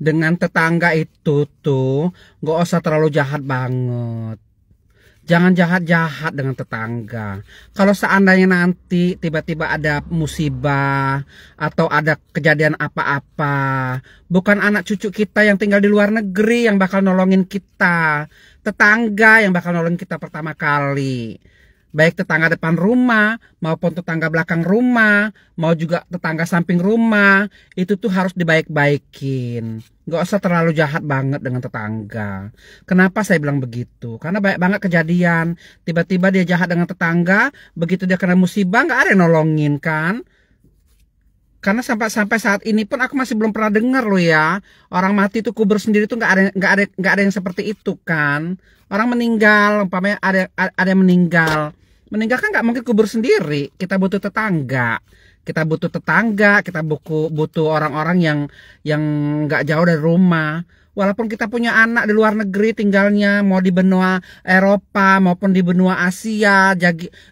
dengan tetangga itu tuh nggak usah terlalu jahat banget jangan jahat-jahat dengan tetangga. Kalau seandainya nanti tiba-tiba ada musibah atau ada kejadian apa-apa, bukan anak cucu kita yang tinggal di luar negeri yang bakal nolongin kita, tetangga yang bakal nolongin kita pertama kali baik tetangga depan rumah maupun tetangga belakang rumah mau juga tetangga samping rumah itu tuh harus dibaik-baikin gak usah terlalu jahat banget dengan tetangga kenapa saya bilang begitu karena banyak banget kejadian tiba-tiba dia jahat dengan tetangga begitu dia kena musibah gak ada yang nolongin kan karena sampai sampai saat ini pun aku masih belum pernah dengar loh ya orang mati itu kubur sendiri tuh nggak ada nggak ada nggak ada yang seperti itu kan orang meninggal umpamanya ada ada yang meninggal meninggalkan nggak mungkin kubur sendiri kita butuh tetangga kita butuh tetangga kita buku butuh orang-orang yang yang nggak jauh dari rumah walaupun kita punya anak di luar negeri tinggalnya mau di benua Eropa maupun di benua Asia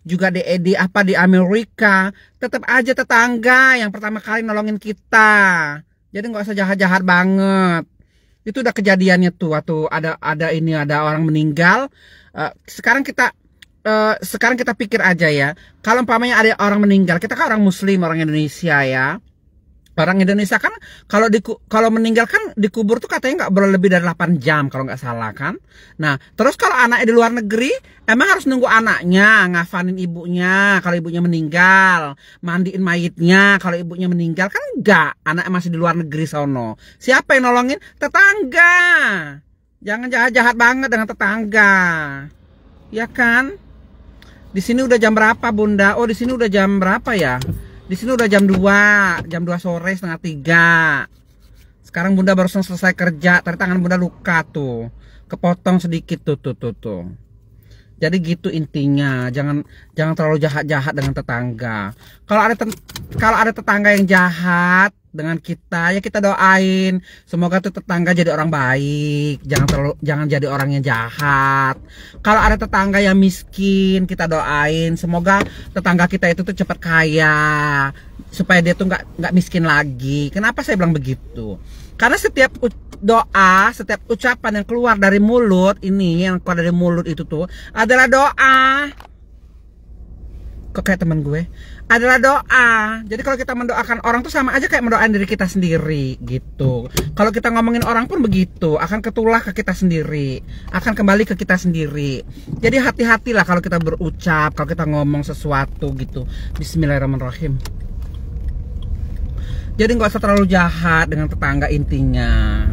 juga di, eh, di apa di Amerika tetap aja tetangga yang pertama kali nolongin kita jadi nggak usah jahat-jahat banget itu udah kejadiannya tuh waktu ada ada ini ada orang meninggal eh, sekarang kita Eh, sekarang kita pikir aja ya, kalau umpamanya ada orang meninggal, kita kan orang muslim, orang Indonesia ya. Orang Indonesia kan kalau di kalau meninggal kan dikubur tuh katanya nggak boleh lebih dari 8 jam kalau nggak salah kan. Nah, terus kalau anaknya di luar negeri emang harus nunggu anaknya, ngafanin ibunya kalau ibunya meninggal, mandiin mayitnya kalau ibunya meninggal kan nggak anaknya masih di luar negeri sono. Siapa yang nolongin? Tetangga. Jangan jahat-jahat banget dengan tetangga. Ya kan? Di sini udah jam berapa, Bunda? Oh, di sini udah jam berapa ya? Di sini udah jam 2, jam 2 sore setengah tiga. Sekarang Bunda baru selesai kerja, tadi tangan Bunda luka tuh. Kepotong sedikit tuh tuh tuh tuh. Jadi gitu intinya, jangan jangan terlalu jahat-jahat dengan tetangga. Kalau ada kalau ada tetangga yang jahat, dengan kita ya kita doain semoga tuh tetangga jadi orang baik jangan terlalu jangan jadi orang yang jahat kalau ada tetangga yang miskin kita doain semoga tetangga kita itu tuh cepat kaya supaya dia tuh nggak nggak miskin lagi kenapa saya bilang begitu karena setiap doa setiap ucapan yang keluar dari mulut ini yang keluar dari mulut itu tuh adalah doa kok kayak teman gue adalah doa. Jadi kalau kita mendoakan orang tuh sama aja kayak mendoakan diri kita sendiri gitu. Kalau kita ngomongin orang pun begitu, akan ketulah ke kita sendiri, akan kembali ke kita sendiri. Jadi hati-hatilah kalau kita berucap, kalau kita ngomong sesuatu gitu. Bismillahirrahmanirrahim. Jadi nggak usah terlalu jahat dengan tetangga intinya.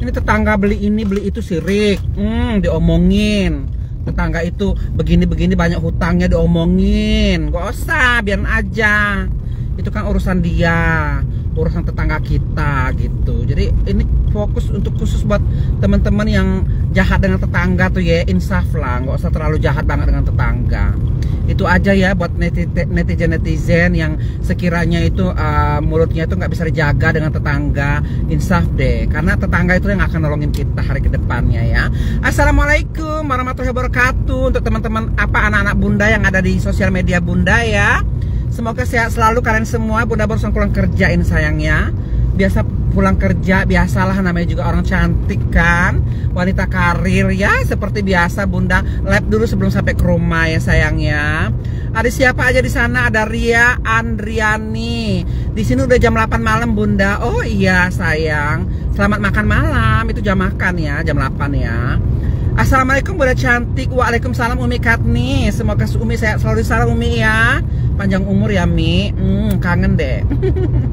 Ini tetangga beli ini beli itu sirik, hmm, diomongin tetangga itu begini-begini banyak hutangnya diomongin gak usah biarin aja itu kan urusan dia urusan tetangga kita gitu jadi ini fokus untuk khusus buat teman-teman yang jahat dengan tetangga tuh ya insaf lah nggak usah terlalu jahat banget dengan tetangga itu aja ya buat netizen netizen yang sekiranya itu uh, mulutnya itu nggak bisa dijaga dengan tetangga insaf deh karena tetangga itu yang akan nolongin kita hari kedepannya ya assalamualaikum warahmatullahi wabarakatuh untuk teman-teman apa anak-anak bunda yang ada di sosial media bunda ya semoga sehat selalu kalian semua bunda baru pulang kerjain sayangnya biasa pulang kerja biasalah namanya juga orang cantik kan wanita karir ya seperti biasa bunda lab dulu sebelum sampai ke rumah ya sayangnya ada siapa aja di sana ada Ria Andriani di sini udah jam 8 malam bunda oh iya sayang selamat makan malam itu jam makan ya jam 8 ya Assalamualaikum bunda cantik Waalaikumsalam Umi Katni Semoga Umi sehat selalu di sana Umi ya panjang umur ya Mi hmm, kangen deh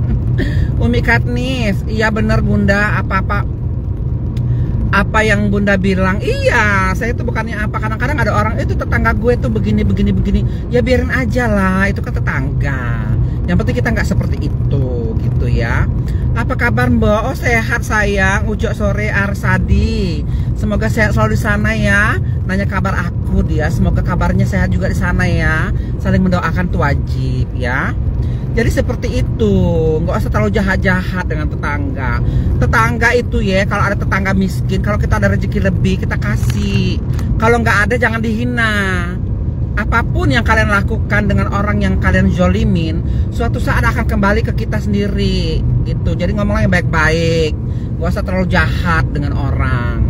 Umi Katnis iya bener Bunda apa-apa apa yang bunda bilang iya saya itu bukannya apa kadang-kadang ada orang itu eh, tetangga gue tuh begini begini begini ya biarin aja lah itu kan tetangga yang penting kita nggak seperti itu gitu ya apa kabar Mbak? Oh sehat sayang, Ujo sore Arsadi. Semoga sehat selalu di sana ya. Nanya kabar aku dia, semoga kabarnya sehat juga di sana ya. Saling mendoakan tuh wajib ya. Jadi seperti itu, nggak usah terlalu jahat-jahat dengan tetangga. Tetangga itu ya, kalau ada tetangga miskin, kalau kita ada rezeki lebih kita kasih. Kalau nggak ada jangan dihina apapun yang kalian lakukan dengan orang yang kalian jolimin, suatu saat akan kembali ke kita sendiri gitu jadi ngomonglah yang baik-baik gak usah terlalu jahat dengan orang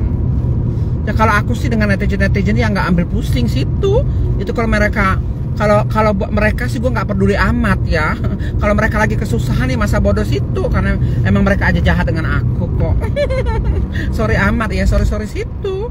ya kalau aku sih dengan netizen-netizen yang nggak ambil pusing situ itu kalau mereka kalau kalau buat mereka sih gue nggak peduli amat ya kalau mereka lagi kesusahan nih masa bodoh situ karena emang mereka aja jahat dengan aku kok sorry amat ya sorry sorry situ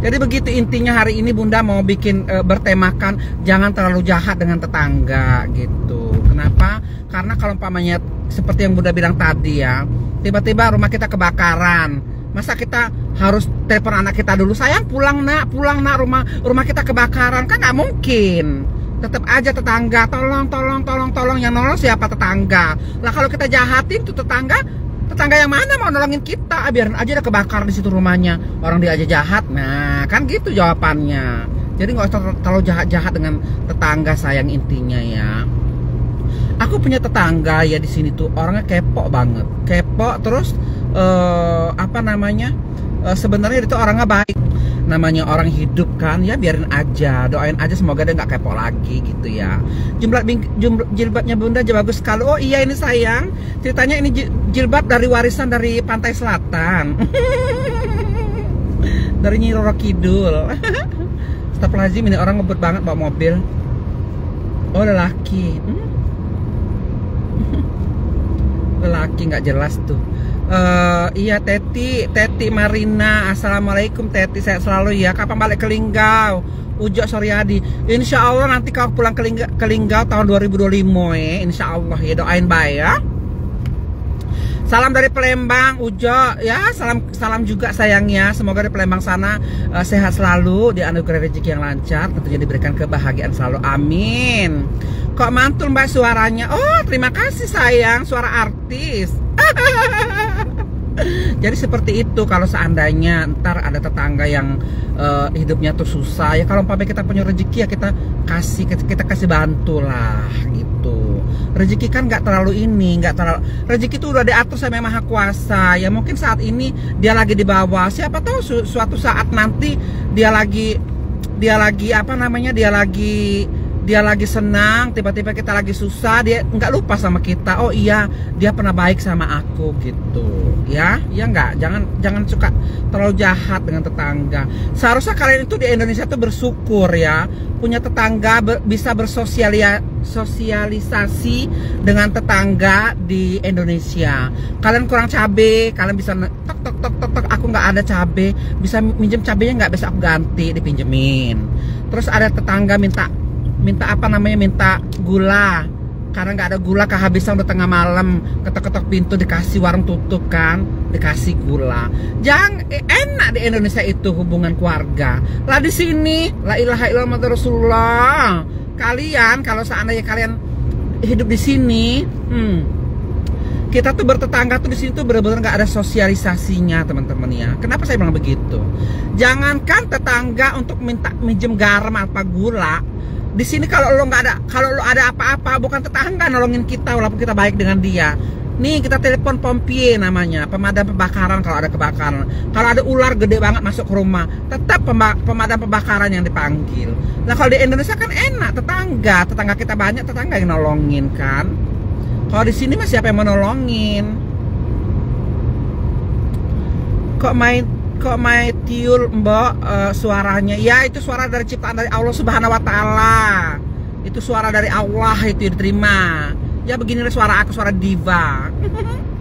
jadi begitu intinya hari ini Bunda mau bikin e, bertemakan jangan terlalu jahat dengan tetangga gitu. Kenapa? Karena kalau umpamanya seperti yang Bunda bilang tadi ya, tiba-tiba rumah kita kebakaran. Masa kita harus telepon anak kita dulu, sayang pulang nak, pulang nak rumah rumah kita kebakaran kan nggak mungkin tetap aja tetangga tolong tolong tolong tolong yang nolong siapa tetangga lah kalau kita jahatin tuh tetangga tetangga yang mana mau nolongin kita ah, biarin aja udah kebakar di situ rumahnya orang dia aja jahat nah kan gitu jawabannya jadi nggak usah terlalu jahat-jahat dengan tetangga sayang intinya ya aku punya tetangga ya di sini tuh orangnya kepo banget kepo terus uh, apa namanya uh, sebenarnya itu orangnya baik namanya orang hidup kan ya biarin aja doain aja semoga dia nggak kepo lagi gitu ya jumlah jilbabnya bunda aja bagus sekali oh iya ini sayang ceritanya ini jilbab dari warisan dari pantai selatan dari Nyiroro Kidul Stop lazim ini orang ngebut banget bawa mobil oh lelaki hmm? lelaki nggak jelas tuh uh, iya Teti Teti Marina Assalamualaikum Teti saya selalu ya kapan balik ke Linggau Ujo Suryadi Insya Allah nanti kau pulang ke, Linggau, ke Linggau tahun 2025 ya eh. Insya Allah ya doain baik ya Salam dari Palembang, Ujo. Ya, salam salam juga sayangnya. Semoga di Palembang sana uh, sehat selalu, dianugerahi rezeki yang lancar, tentunya diberikan kebahagiaan selalu. Amin. Kok mantul Mbak suaranya? Oh, terima kasih sayang, suara artis. jadi seperti itu kalau seandainya ntar ada tetangga yang uh, hidupnya tuh susah ya kalau sampai kita punya rezeki ya kita kasih kita kasih bantu lah gitu rezeki kan nggak terlalu ini nggak terlalu rezeki itu udah diatur sama yang maha kuasa ya mungkin saat ini dia lagi di bawah siapa tahu su suatu saat nanti dia lagi dia lagi apa namanya dia lagi dia lagi senang tiba-tiba kita lagi susah dia nggak lupa sama kita oh iya dia pernah baik sama aku gitu ya ya nggak jangan jangan suka terlalu jahat dengan tetangga seharusnya kalian itu di Indonesia tuh bersyukur ya punya tetangga ber, bisa bersosialisasi dengan tetangga di Indonesia kalian kurang cabe kalian bisa tok tok tok tok, tok aku nggak ada cabe bisa minjem cabenya nggak bisa aku ganti dipinjemin terus ada tetangga minta minta apa namanya minta gula karena nggak ada gula kehabisan udah tengah malam ketok-ketok pintu dikasih warung tutup kan dikasih gula jangan eh, enak di Indonesia itu hubungan keluarga lah di sini la ilaha illallah rasulullah kalian kalau seandainya kalian hidup di sini hmm, kita tuh bertetangga tuh di sini tuh benar-benar nggak ada sosialisasinya teman-teman ya kenapa saya bilang begitu jangankan tetangga untuk minta minjem garam apa gula di sini kalau lo nggak ada kalau lo ada apa-apa bukan tetangga nolongin kita walaupun kita baik dengan dia nih kita telepon pompier namanya pemadam kebakaran kalau ada kebakaran kalau ada ular gede banget masuk ke rumah tetap pemadam kebakaran yang dipanggil nah kalau di Indonesia kan enak tetangga tetangga kita banyak tetangga yang nolongin kan kalau di sini masih siapa yang menolongin kok main kok my tiul mbok uh, suaranya ya itu suara dari ciptaan dari Allah Subhanahu wa taala itu suara dari Allah itu diterima ya begini suara aku suara diva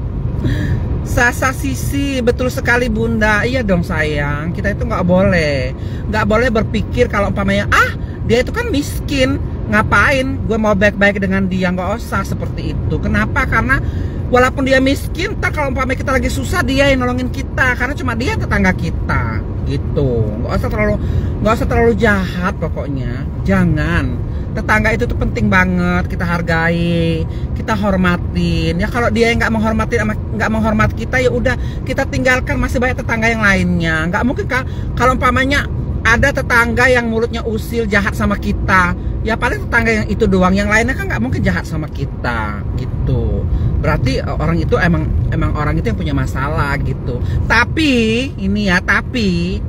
Sasa sisi betul sekali bunda iya dong sayang kita itu nggak boleh nggak boleh berpikir kalau umpamanya ah dia itu kan miskin ngapain gue mau baik-baik dengan dia nggak usah seperti itu kenapa karena walaupun dia miskin ntar kalau umpamanya kita lagi susah dia yang nolongin kita karena cuma dia tetangga kita gitu nggak usah terlalu nggak usah terlalu jahat pokoknya jangan tetangga itu tuh penting banget kita hargai kita hormatin ya kalau dia yang nggak menghormati nggak menghormat kita ya udah kita tinggalkan masih banyak tetangga yang lainnya nggak mungkin kan kalau umpamanya ada tetangga yang mulutnya usil jahat sama kita ya paling tetangga yang itu doang yang lainnya kan nggak mungkin jahat sama kita gitu berarti e, orang itu emang emang orang itu yang punya masalah gitu tapi ini ya tapi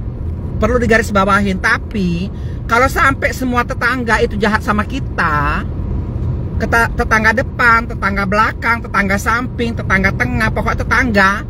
perlu digaris tapi kalau sampai semua tetangga itu jahat sama kita tetangga depan, tetangga belakang, tetangga samping, tetangga tengah, pokok tetangga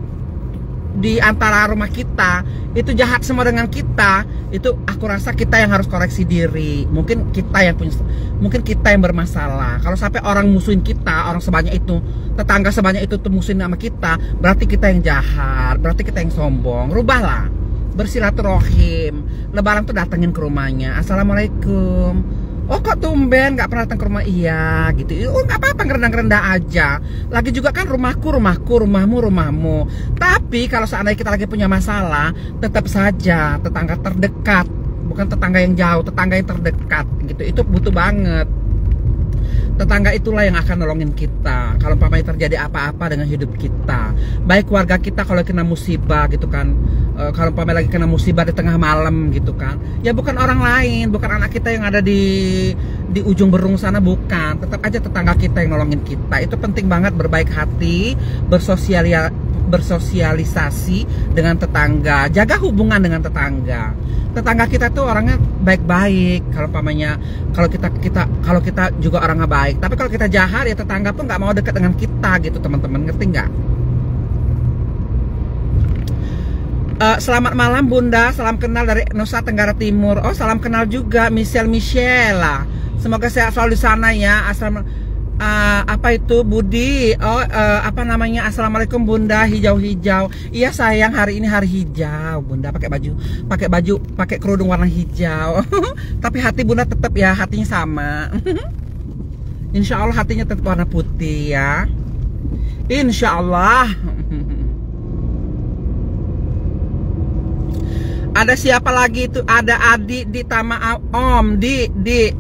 di antara rumah kita itu jahat semua dengan kita itu aku rasa kita yang harus koreksi diri mungkin kita yang punya mungkin kita yang bermasalah kalau sampai orang musuhin kita orang sebanyak itu tetangga sebanyak itu tuh musuhin sama kita berarti kita yang jahat berarti kita yang sombong rubahlah bersilaturahim lebaran tuh datengin ke rumahnya assalamualaikum oh kok tumben gak pernah datang ke rumah iya gitu oh nggak apa-apa rendah rendah aja lagi juga kan rumahku rumahku rumahmu rumahmu tapi kalau seandainya kita lagi punya masalah tetap saja tetangga terdekat bukan tetangga yang jauh tetangga yang terdekat gitu itu butuh banget Tetangga itulah yang akan nolongin kita. Kalau papanya terjadi apa-apa dengan hidup kita, baik warga kita kalau kena musibah gitu kan, e, kalau papanya lagi kena musibah di tengah malam gitu kan, ya bukan orang lain, bukan anak kita yang ada di di ujung berung sana bukan. Tetap aja tetangga kita yang nolongin kita. Itu penting banget berbaik hati, bersosialia bersosialisasi dengan tetangga, jaga hubungan dengan tetangga. Tetangga kita tuh orangnya baik-baik. Kalau pamannya, kalau kita kita kalau kita juga orangnya baik baik tapi kalau kita jahat ya tetangga pun nggak mau dekat dengan kita gitu teman-teman ngerti nggak Uh, selamat malam Bunda, salam kenal dari Nusa Tenggara Timur. Oh, salam kenal juga Michelle Michelle. Semoga sehat selalu di sana ya. Asal uh, eh, apa itu Budi? Oh, uh, apa namanya? Assalamualaikum Bunda, hijau-hijau. Iya sayang, hari ini hari hijau. Bunda pakai baju, pakai baju, pakai kerudung warna hijau. Tapi hati Bunda tetap ya, hatinya sama. Insya Allah hatinya tetap warna putih ya Insya Allah Ada siapa lagi itu? Ada Adi di Tama Om di di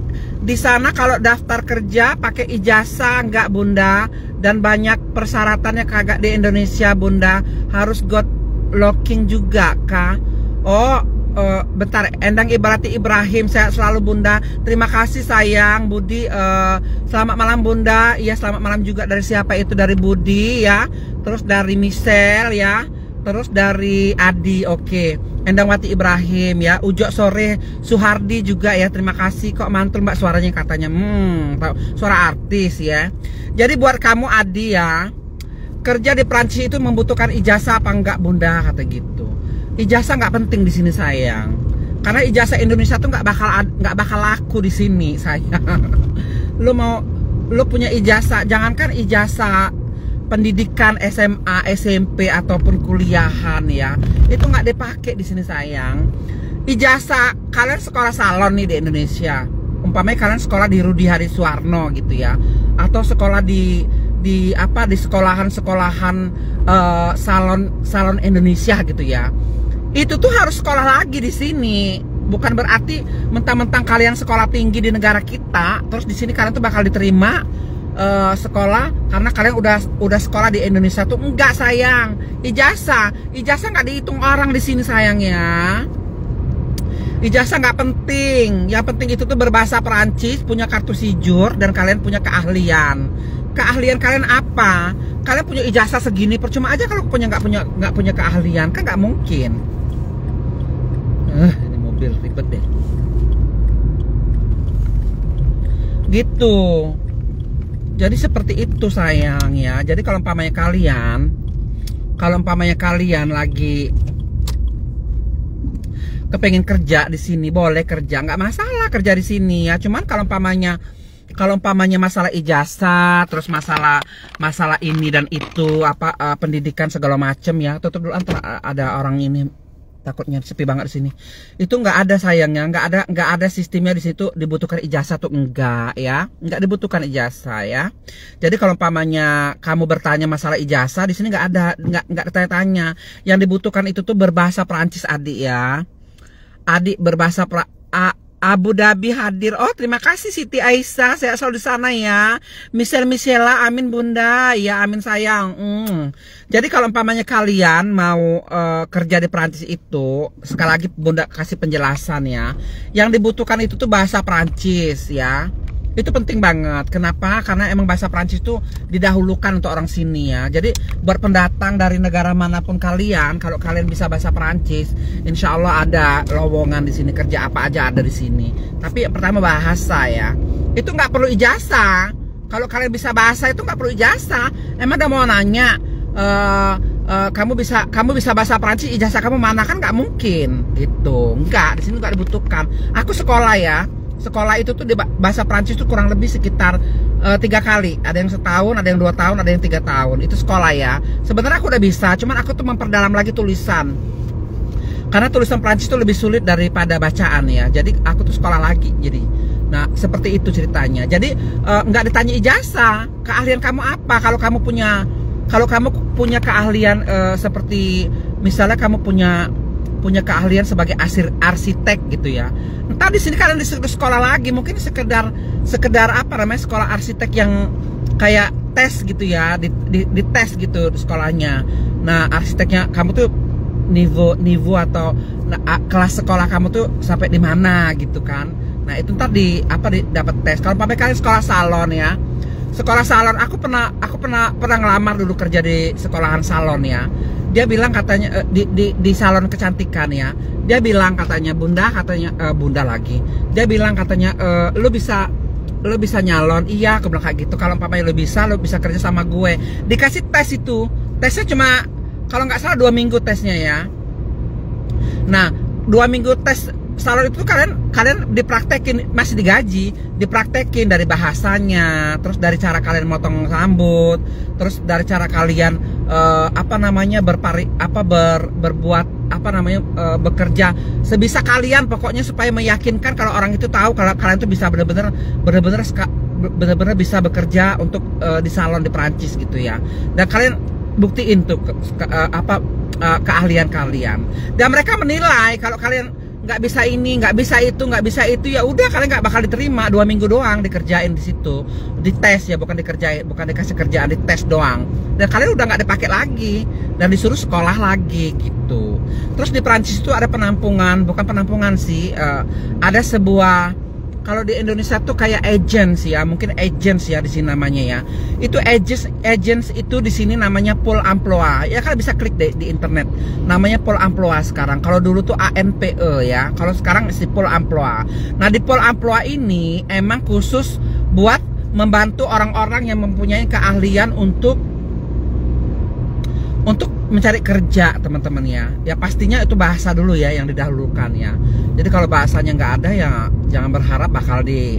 di sana kalau daftar kerja pakai ijazah nggak Bunda dan banyak persyaratannya kagak di Indonesia Bunda harus got locking juga kah? Oh, uh, bentar Endang Ibarati Ibrahim Saya selalu Bunda terima kasih sayang Budi uh, selamat malam Bunda ya selamat malam juga dari siapa itu dari Budi ya terus dari Michelle ya terus dari Adi oke okay. Endang Wati Ibrahim ya Ujo sore Suhardi juga ya terima kasih kok mantul mbak suaranya katanya hmm suara artis ya jadi buat kamu Adi ya kerja di Prancis itu membutuhkan ijazah apa enggak bunda kata gitu ijazah nggak penting di sini sayang karena ijazah Indonesia tuh nggak bakal nggak bakal laku di sini sayang lu mau lu punya ijazah jangankan ijazah pendidikan SMA SMP ataupun kuliahan ya itu nggak dipakai di sini sayang ijazah kalian sekolah salon nih di Indonesia umpamanya kalian sekolah di Rudi Hari Suwarno gitu ya atau sekolah di di apa di sekolahan-sekolahan uh, salon salon Indonesia gitu ya itu tuh harus sekolah lagi di sini bukan berarti mentang-mentang kalian sekolah tinggi di negara kita terus di sini kalian tuh bakal diterima uh, sekolah karena kalian udah udah sekolah di Indonesia tuh enggak sayang ijazah ijazah nggak dihitung orang di sini sayang ya ijazah nggak penting yang penting itu tuh berbahasa Perancis punya kartu sijur dan kalian punya keahlian keahlian kalian apa kalian punya ijazah segini percuma aja kalau punya nggak punya nggak punya keahlian kan nggak mungkin ini mobil ribet deh gitu jadi seperti itu sayang ya jadi kalau umpamanya kalian kalau umpamanya kalian lagi kepengen kerja di sini boleh kerja nggak masalah kerja di sini ya cuman kalau umpamanya kalau umpamanya masalah ijazah terus masalah masalah ini dan itu apa uh, pendidikan segala macem ya tutup dulu antara eh, ada orang ini takutnya sepi banget di sini. Itu nggak ada sayangnya, nggak ada nggak ada sistemnya di situ dibutuhkan ijazah tuh enggak ya, nggak dibutuhkan ijazah ya. Jadi kalau pamannya kamu bertanya masalah ijazah di sini nggak ada nggak nggak ditanya-tanya. Yang dibutuhkan itu tuh berbahasa Perancis adik ya. Adik berbahasa pra, A, Abu Dhabi hadir. Oh, terima kasih Siti Aisyah. Saya selalu di sana ya. Michelle Michela, amin Bunda. Ya, amin sayang. Mm. Jadi kalau umpamanya kalian mau uh, kerja di Perancis itu, sekali lagi Bunda kasih penjelasan ya. Yang dibutuhkan itu tuh bahasa Perancis ya itu penting banget. Kenapa? Karena emang bahasa Prancis itu didahulukan untuk orang sini ya. Jadi buat pendatang dari negara manapun kalian, kalau kalian bisa bahasa Prancis, insya Allah ada lowongan di sini kerja apa aja ada di sini. Tapi pertama bahasa ya. Itu nggak perlu ijazah. Kalau kalian bisa bahasa itu nggak perlu ijazah. Emang ada mau nanya, uh, uh, kamu bisa kamu bisa bahasa Prancis, ijazah kamu mana kan nggak mungkin gitu. Nggak di sini nggak dibutuhkan. Aku sekolah ya sekolah itu tuh di bahasa Prancis tuh kurang lebih sekitar eh, tiga kali ada yang setahun ada yang dua tahun ada yang tiga tahun itu sekolah ya sebenarnya aku udah bisa cuman aku tuh memperdalam lagi tulisan karena tulisan Prancis tuh lebih sulit daripada bacaan ya jadi aku tuh sekolah lagi jadi nah seperti itu ceritanya jadi eh, nggak uh, ditanya ijazah keahlian kamu apa kalau kamu punya kalau kamu punya keahlian uh, seperti misalnya kamu punya punya keahlian sebagai asir arsitek gitu ya. Entah di sini kalian di sekolah lagi, mungkin sekedar sekedar apa namanya sekolah arsitek yang kayak tes gitu ya, di, di, di tes gitu sekolahnya. Nah arsiteknya kamu tuh nivo nivo atau nah, kelas sekolah kamu tuh sampai di mana gitu kan? Nah itu ntar di apa di, dapat tes. Kalau pakai kalian sekolah salon ya, sekolah salon aku pernah aku pernah pernah ngelamar dulu kerja di sekolahan salon ya dia bilang katanya eh, di, di, di salon kecantikan ya dia bilang katanya bunda katanya uh, bunda lagi dia bilang katanya uh, lu bisa lu bisa nyalon iya aku bilang kayak gitu kalau papa lu bisa lu bisa kerja sama gue dikasih tes itu tesnya cuma kalau nggak salah dua minggu tesnya ya nah dua minggu tes salon itu kalian kalian dipraktekin masih digaji dipraktekin dari bahasanya terus dari cara kalian motong rambut terus dari cara kalian uh, apa namanya berpari apa ber, berbuat apa namanya uh, bekerja sebisa kalian pokoknya supaya meyakinkan kalau orang itu tahu kalau kalian itu bisa benar-benar benar-benar benar-benar bisa bekerja untuk uh, di salon di Perancis gitu ya dan kalian buktiin tuh ke, ke, uh, apa keahlian kalian dan mereka menilai kalau kalian nggak bisa ini nggak bisa itu nggak bisa itu ya udah kalian nggak bakal diterima dua minggu doang dikerjain di situ dites ya bukan dikerjain bukan dikasih kerjaan dites doang dan kalian udah nggak dipakai lagi dan disuruh sekolah lagi gitu terus di Prancis itu ada penampungan bukan penampungan sih uh, ada sebuah kalau di Indonesia tuh kayak agents ya, mungkin agents ya di sini namanya ya. Itu agents agents itu di sini namanya pool amploa. Ya kan bisa klik deh di internet. Namanya pool amploa sekarang. Kalau dulu tuh ANPE ya. Kalau sekarang si pool amploa. Nah, di pool amploa ini emang khusus buat membantu orang-orang yang mempunyai keahlian untuk untuk mencari kerja teman-teman ya ya pastinya itu bahasa dulu ya yang didahulukan ya jadi kalau bahasanya nggak ada ya jangan berharap bakal di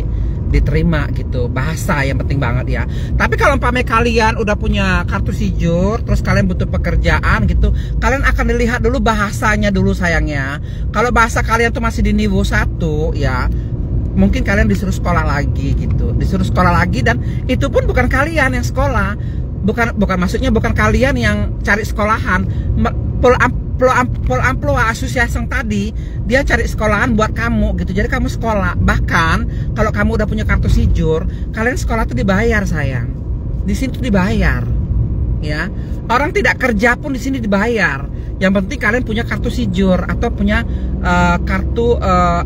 diterima gitu bahasa yang penting banget ya tapi kalau umpamanya kalian udah punya kartu sijur terus kalian butuh pekerjaan gitu kalian akan dilihat dulu bahasanya dulu sayangnya kalau bahasa kalian tuh masih di niveau satu ya mungkin kalian disuruh sekolah lagi gitu disuruh sekolah lagi dan itu pun bukan kalian yang sekolah bukan bukan maksudnya bukan kalian yang cari sekolahan pol amplo pol amplo asosiasi yang tadi dia cari sekolahan buat kamu gitu jadi kamu sekolah bahkan kalau kamu udah punya kartu sijur kalian sekolah tuh dibayar sayang di sini tuh dibayar ya orang tidak kerja pun di sini dibayar yang penting kalian punya kartu sijur atau punya uh, kartu uh,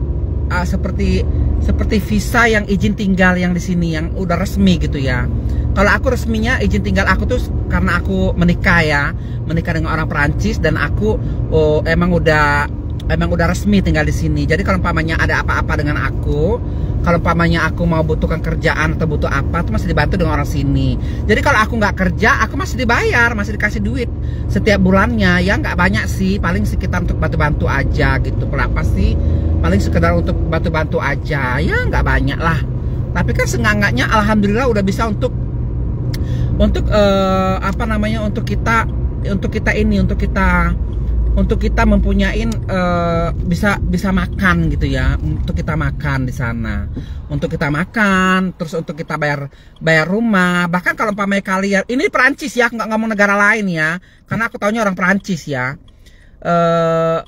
uh, seperti seperti visa yang izin tinggal yang di sini yang udah resmi gitu ya. Kalau aku resminya izin tinggal aku tuh karena aku menikah ya, menikah dengan orang Perancis dan aku oh, emang udah emang udah resmi tinggal di sini. Jadi kalau pamannya ada apa-apa dengan aku, kalau pamannya aku mau butuhkan kerjaan atau butuh apa tuh masih dibantu dengan orang sini jadi kalau aku nggak kerja aku masih dibayar masih dikasih duit setiap bulannya ya nggak banyak sih paling sekitar untuk bantu-bantu aja gitu kenapa sih paling sekedar untuk bantu-bantu aja ya nggak banyak lah tapi kan sengangaknya alhamdulillah udah bisa untuk untuk uh, apa namanya untuk kita untuk kita ini untuk kita untuk kita mempunyai uh, bisa bisa makan gitu ya untuk kita makan di sana untuk kita makan terus untuk kita bayar bayar rumah bahkan kalau pamer kalian ini Perancis ya nggak ngomong negara lain ya karena aku taunya orang Perancis ya uh,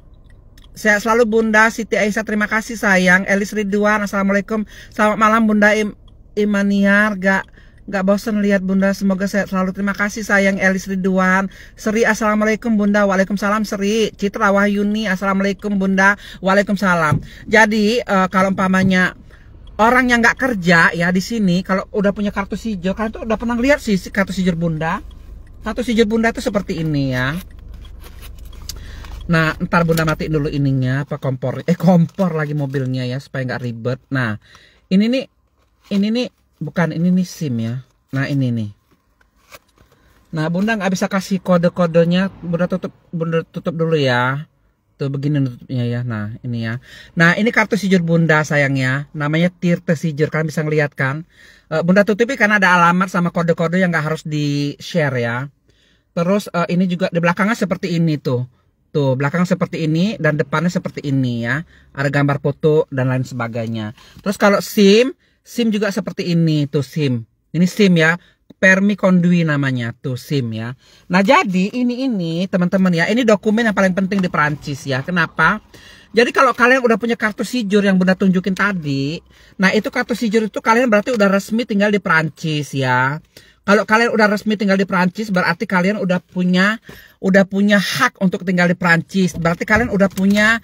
saya selalu Bunda Siti Aisyah, terima kasih sayang. Elis Ridwan, Assalamualaikum. Selamat malam Bunda Im Imaniar, gak gak bosen lihat Bunda. Semoga saya selalu. Terima kasih sayang Elis Ridwan. Seri, Assalamualaikum Bunda. Waalaikumsalam Seri. Citra Wahyuni, Assalamualaikum Bunda. Waalaikumsalam. Jadi uh, kalau umpamanya orang yang gak kerja ya di sini kalau udah punya kartu sijil, kan tuh udah pernah lihat sih kartu sijil Bunda. Kartu sijil Bunda itu seperti ini ya. Nah, ntar Bunda matiin dulu ininya, apa kompor? Eh, kompor lagi mobilnya ya, supaya nggak ribet. Nah, ini nih, ini nih, bukan ini nih SIM ya. Nah, ini nih. Nah, Bunda nggak bisa kasih kode-kodenya. Bunda tutup, Bunda tutup dulu ya. Tuh begini nutupnya ya. Nah, ini ya. Nah, ini kartu sijur Bunda sayangnya. Namanya Tirta Sijur. Kalian bisa ngeliat kan. Eh, Bunda tutupi karena ada alamat sama kode-kode yang nggak harus di-share ya. Terus eh, ini juga di belakangnya seperti ini tuh Tuh, gitu. belakang seperti ini dan depannya seperti ini ya. Ada gambar foto dan lain sebagainya. Terus kalau SIM, SIM juga seperti ini tuh SIM. Ini SIM ya. Permi Kondui namanya tuh SIM ya. Nah, jadi ini ini teman-teman ya, ini dokumen yang paling penting di Perancis ya. Kenapa? Jadi kalau kalian udah punya kartu sijur yang Bunda tunjukin tadi, nah itu kartu sijur itu kalian berarti udah resmi tinggal di Perancis ya. Kalau kalian udah resmi tinggal di Prancis, berarti kalian udah punya udah punya hak untuk tinggal di Prancis. Berarti kalian udah punya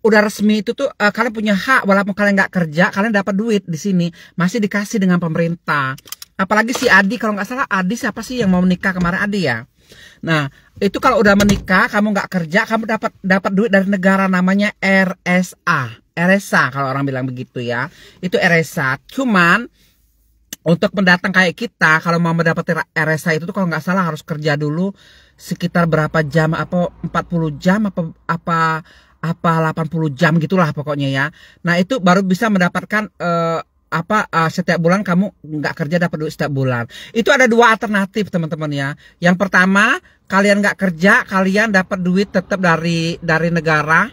udah resmi itu tuh uh, kalian punya hak walaupun kalian nggak kerja kalian dapat duit di sini masih dikasih dengan pemerintah apalagi si Adi kalau nggak salah Adi siapa sih yang mau menikah kemarin Adi ya nah itu kalau udah menikah kamu nggak kerja kamu dapat dapat duit dari negara namanya RSA RSA kalau orang bilang begitu ya itu RSA cuman untuk pendatang kayak kita kalau mau mendapatkan RSA itu tuh kalau nggak salah harus kerja dulu sekitar berapa jam apa 40 jam apa apa apa 80 jam gitulah pokoknya ya. Nah, itu baru bisa mendapatkan uh, apa uh, setiap bulan kamu nggak kerja dapat duit setiap bulan. Itu ada dua alternatif teman-teman ya. Yang pertama, kalian nggak kerja, kalian dapat duit tetap dari dari negara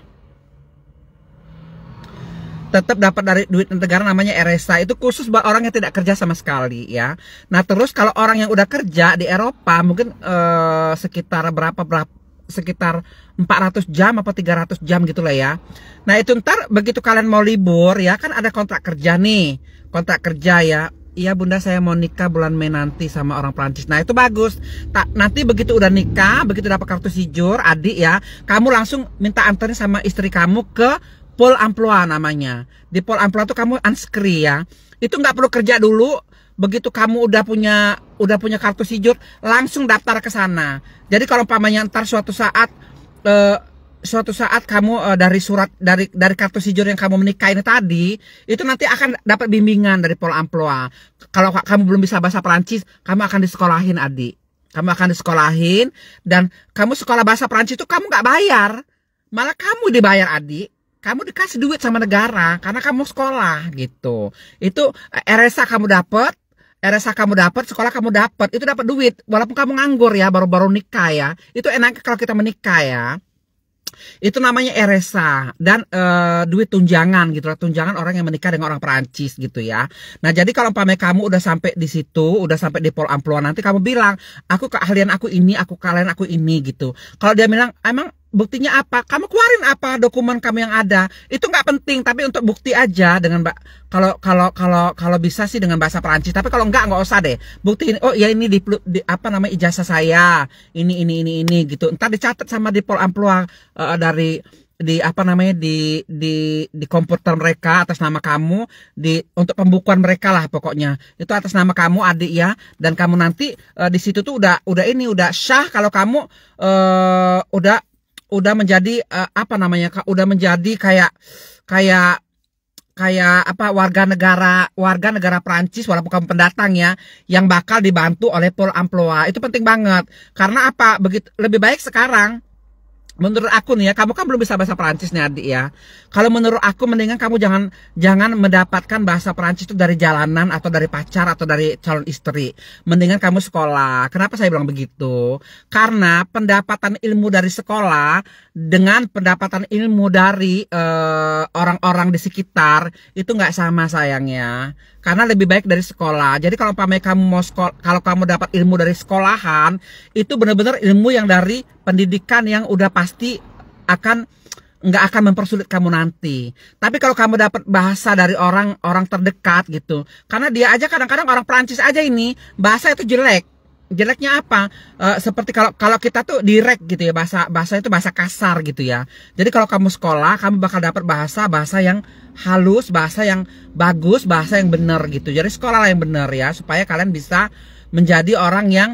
tetap dapat dari duit negara namanya RSA itu khusus buat orang yang tidak kerja sama sekali ya. Nah terus kalau orang yang udah kerja di Eropa mungkin eh, sekitar berapa berapa sekitar 400 jam apa 300 jam gitu lah ya. Nah itu ntar begitu kalian mau libur ya kan ada kontrak kerja nih kontrak kerja ya iya bunda saya mau nikah bulan Mei nanti sama orang Prancis nah itu bagus tak nanti begitu udah nikah begitu dapat kartu sijur adik ya kamu langsung minta antarin sama istri kamu ke Pol amplua namanya. Di pol amplua tuh kamu unscrew ya. Itu nggak perlu kerja dulu. Begitu kamu udah punya udah punya kartu sijur, langsung daftar ke sana. Jadi kalau pamannya ntar suatu saat uh, suatu saat kamu uh, dari surat dari dari kartu sijur yang kamu menikahin tadi, itu nanti akan dapat bimbingan dari pol amplua. Kalau kamu belum bisa bahasa Perancis, kamu akan disekolahin adik. Kamu akan disekolahin dan kamu sekolah bahasa Perancis itu kamu nggak bayar. Malah kamu dibayar adik kamu dikasih duit sama negara karena kamu sekolah gitu. Itu eh, RSA kamu dapat, RSA kamu dapat, sekolah kamu dapat, itu dapat duit walaupun kamu nganggur ya, baru-baru nikah ya. Itu enaknya kalau kita menikah ya. Itu namanya RSA dan e, duit tunjangan gitu lah, tunjangan orang yang menikah dengan orang Perancis gitu ya. Nah, jadi kalau pamit kamu udah sampai di situ, udah sampai di pol Amplua nanti kamu bilang, "Aku keahlian aku ini, aku kalian aku ini" gitu. Kalau dia bilang, "Emang buktinya apa? Kamu keluarin apa dokumen kamu yang ada? Itu nggak penting, tapi untuk bukti aja dengan mbak. Kalau kalau kalau kalau bisa sih dengan bahasa Perancis, tapi kalau nggak nggak usah deh. Buktiin, oh ya ini di, di apa namanya ijazah saya, ini ini ini ini gitu. Entar dicatat sama di pol amplua uh, eh, dari di apa namanya di di di komputer mereka atas nama kamu di untuk pembukuan mereka lah pokoknya itu atas nama kamu adik ya dan kamu nanti uh, di situ tuh udah udah ini udah sah kalau kamu uh, udah udah menjadi uh, apa namanya kak udah menjadi kayak kayak kayak apa warga negara warga negara Prancis walaupun kamu pendatang ya yang bakal dibantu oleh Paul Amploa itu penting banget karena apa begitu lebih baik sekarang menurut aku nih ya, kamu kan belum bisa bahasa Perancis nih adik ya. Kalau menurut aku mendingan kamu jangan jangan mendapatkan bahasa Perancis itu dari jalanan atau dari pacar atau dari calon istri. Mendingan kamu sekolah. Kenapa saya bilang begitu? Karena pendapatan ilmu dari sekolah dengan pendapatan ilmu dari eh, orang-orang uh, di sekitar itu nggak sama sayangnya karena lebih baik dari sekolah jadi kalau pamai kamu mau sekolah kalau kamu dapat ilmu dari sekolahan itu benar-benar ilmu yang dari pendidikan yang udah pasti akan nggak akan mempersulit kamu nanti. Tapi kalau kamu dapat bahasa dari orang orang terdekat gitu, karena dia aja kadang-kadang orang Prancis aja ini bahasa itu jelek, jeleknya apa? e, seperti kalau kalau kita tuh direk gitu ya bahasa bahasa itu bahasa kasar gitu ya. Jadi kalau kamu sekolah, kamu bakal dapat bahasa bahasa yang halus, bahasa yang bagus, bahasa yang benar gitu. Jadi sekolah yang benar ya supaya kalian bisa menjadi orang yang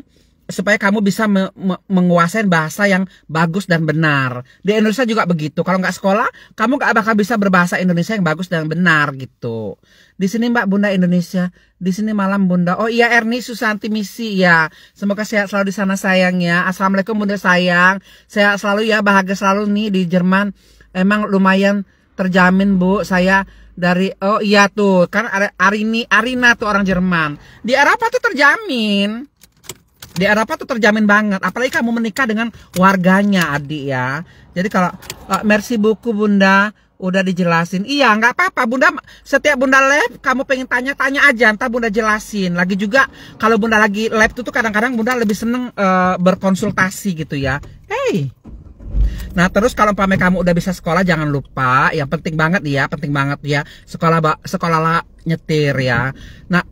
supaya kamu bisa me me menguasai bahasa yang bagus dan benar. Di Indonesia juga begitu. Kalau nggak sekolah, kamu nggak bakal bisa berbahasa Indonesia yang bagus dan benar gitu. Di sini Mbak Bunda Indonesia, di sini malam Bunda. Oh iya Erni Susanti misi ya. Semoga sehat selalu di sana sayang ya. Assalamualaikum Bunda sayang. Sehat selalu ya, bahagia selalu nih di Jerman. Emang lumayan terjamin Bu. Saya dari oh iya tuh kan Arini Arina tuh orang Jerman. Di Eropa tuh terjamin di Eropa tuh terjamin banget apalagi kamu menikah dengan warganya adik ya jadi kalau uh, eh, mercy buku bunda udah dijelasin iya nggak apa-apa bunda setiap bunda live kamu pengen tanya-tanya aja entah bunda jelasin lagi juga kalau bunda lagi live tuh kadang-kadang bunda lebih seneng uh, berkonsultasi gitu ya hey Nah terus kalau pame kamu udah bisa sekolah jangan lupa yang penting banget ya penting banget ya sekolah sekolah nyetir ya. Nah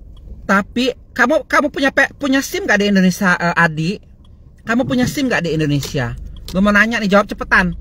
tapi kamu kamu punya punya SIM gak di Indonesia uh, Adi? Kamu punya SIM gak di Indonesia? Gue mau nanya nih jawab cepetan.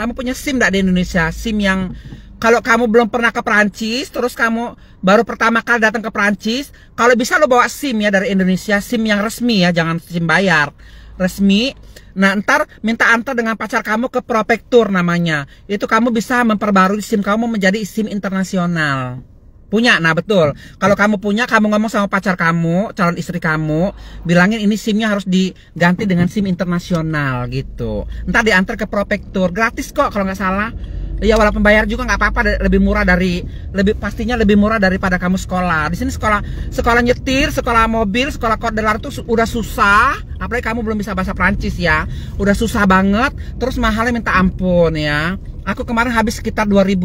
Kamu punya SIM gak di Indonesia? SIM yang kalau kamu belum pernah ke Perancis, terus kamu baru pertama kali datang ke Perancis, kalau bisa lo bawa SIM ya dari Indonesia, SIM yang resmi ya, jangan SIM bayar. Resmi. Nah, ntar minta antar dengan pacar kamu ke prefektur namanya. Itu kamu bisa memperbarui SIM kamu menjadi SIM internasional. Punya, nah betul. Kalau kamu punya, kamu ngomong sama pacar kamu, calon istri kamu, bilangin ini simnya harus diganti dengan SIM internasional gitu. Entah diantar ke propektor, gratis kok kalau nggak salah. Ya walaupun bayar juga nggak apa-apa, lebih murah dari lebih pastinya lebih murah daripada kamu sekolah. Di sini sekolah sekolah nyetir, sekolah mobil, sekolah kodelar tuh udah susah, apalagi kamu belum bisa bahasa Prancis ya. Udah susah banget, terus mahalnya minta ampun ya. Aku kemarin habis sekitar 2000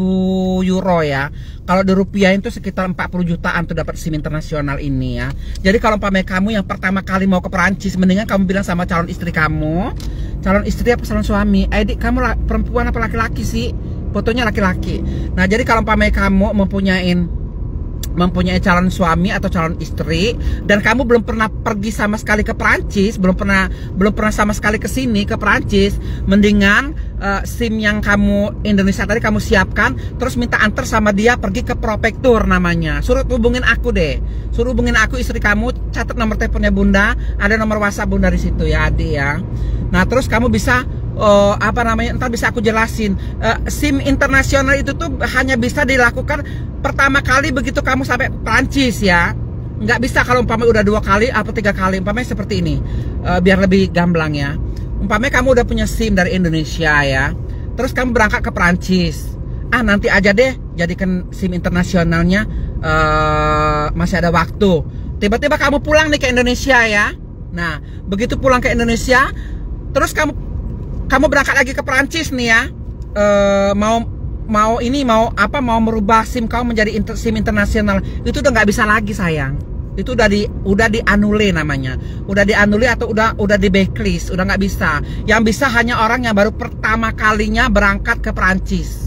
euro ya. Kalau dirupiahin itu sekitar 40 jutaan tuh dapat SIM internasional ini ya. Jadi kalau pamai kamu yang pertama kali mau ke Perancis, mendingan kamu bilang sama calon istri kamu, calon istri apa calon suami, eh kamu perempuan apa laki-laki sih? Fotonya laki-laki. Nah jadi kalau pamai kamu mempunyai mempunyai calon suami atau calon istri dan kamu belum pernah pergi sama sekali ke Perancis, belum pernah belum pernah sama sekali ke sini ke Perancis, mendingan uh, SIM yang kamu Indonesia tadi kamu siapkan terus minta antar sama dia pergi ke Propektur namanya. Suruh hubungin aku deh. Suruh hubungin aku istri kamu, catat nomor teleponnya Bunda, ada nomor WhatsApp Bunda di situ ya, Adi ya. Nah, terus kamu bisa uh, apa namanya entar bisa aku jelasin uh, SIM internasional itu tuh hanya bisa dilakukan pertama kali begitu kamu sampai Prancis ya nggak bisa kalau umpamanya udah dua kali atau tiga kali umpamanya seperti ini uh, biar lebih gamblang ya umpamanya kamu udah punya SIM dari Indonesia ya terus kamu berangkat ke Prancis ah nanti aja deh jadikan SIM internasionalnya uh, masih ada waktu tiba-tiba kamu pulang nih ke Indonesia ya nah begitu pulang ke Indonesia terus kamu kamu berangkat lagi ke Perancis nih ya e, mau mau ini mau apa mau merubah SIM kamu menjadi inter, SIM internasional itu udah nggak bisa lagi sayang itu udah di udah dianule namanya udah dianule atau udah udah di backlist udah nggak bisa yang bisa hanya orang yang baru pertama kalinya berangkat ke Perancis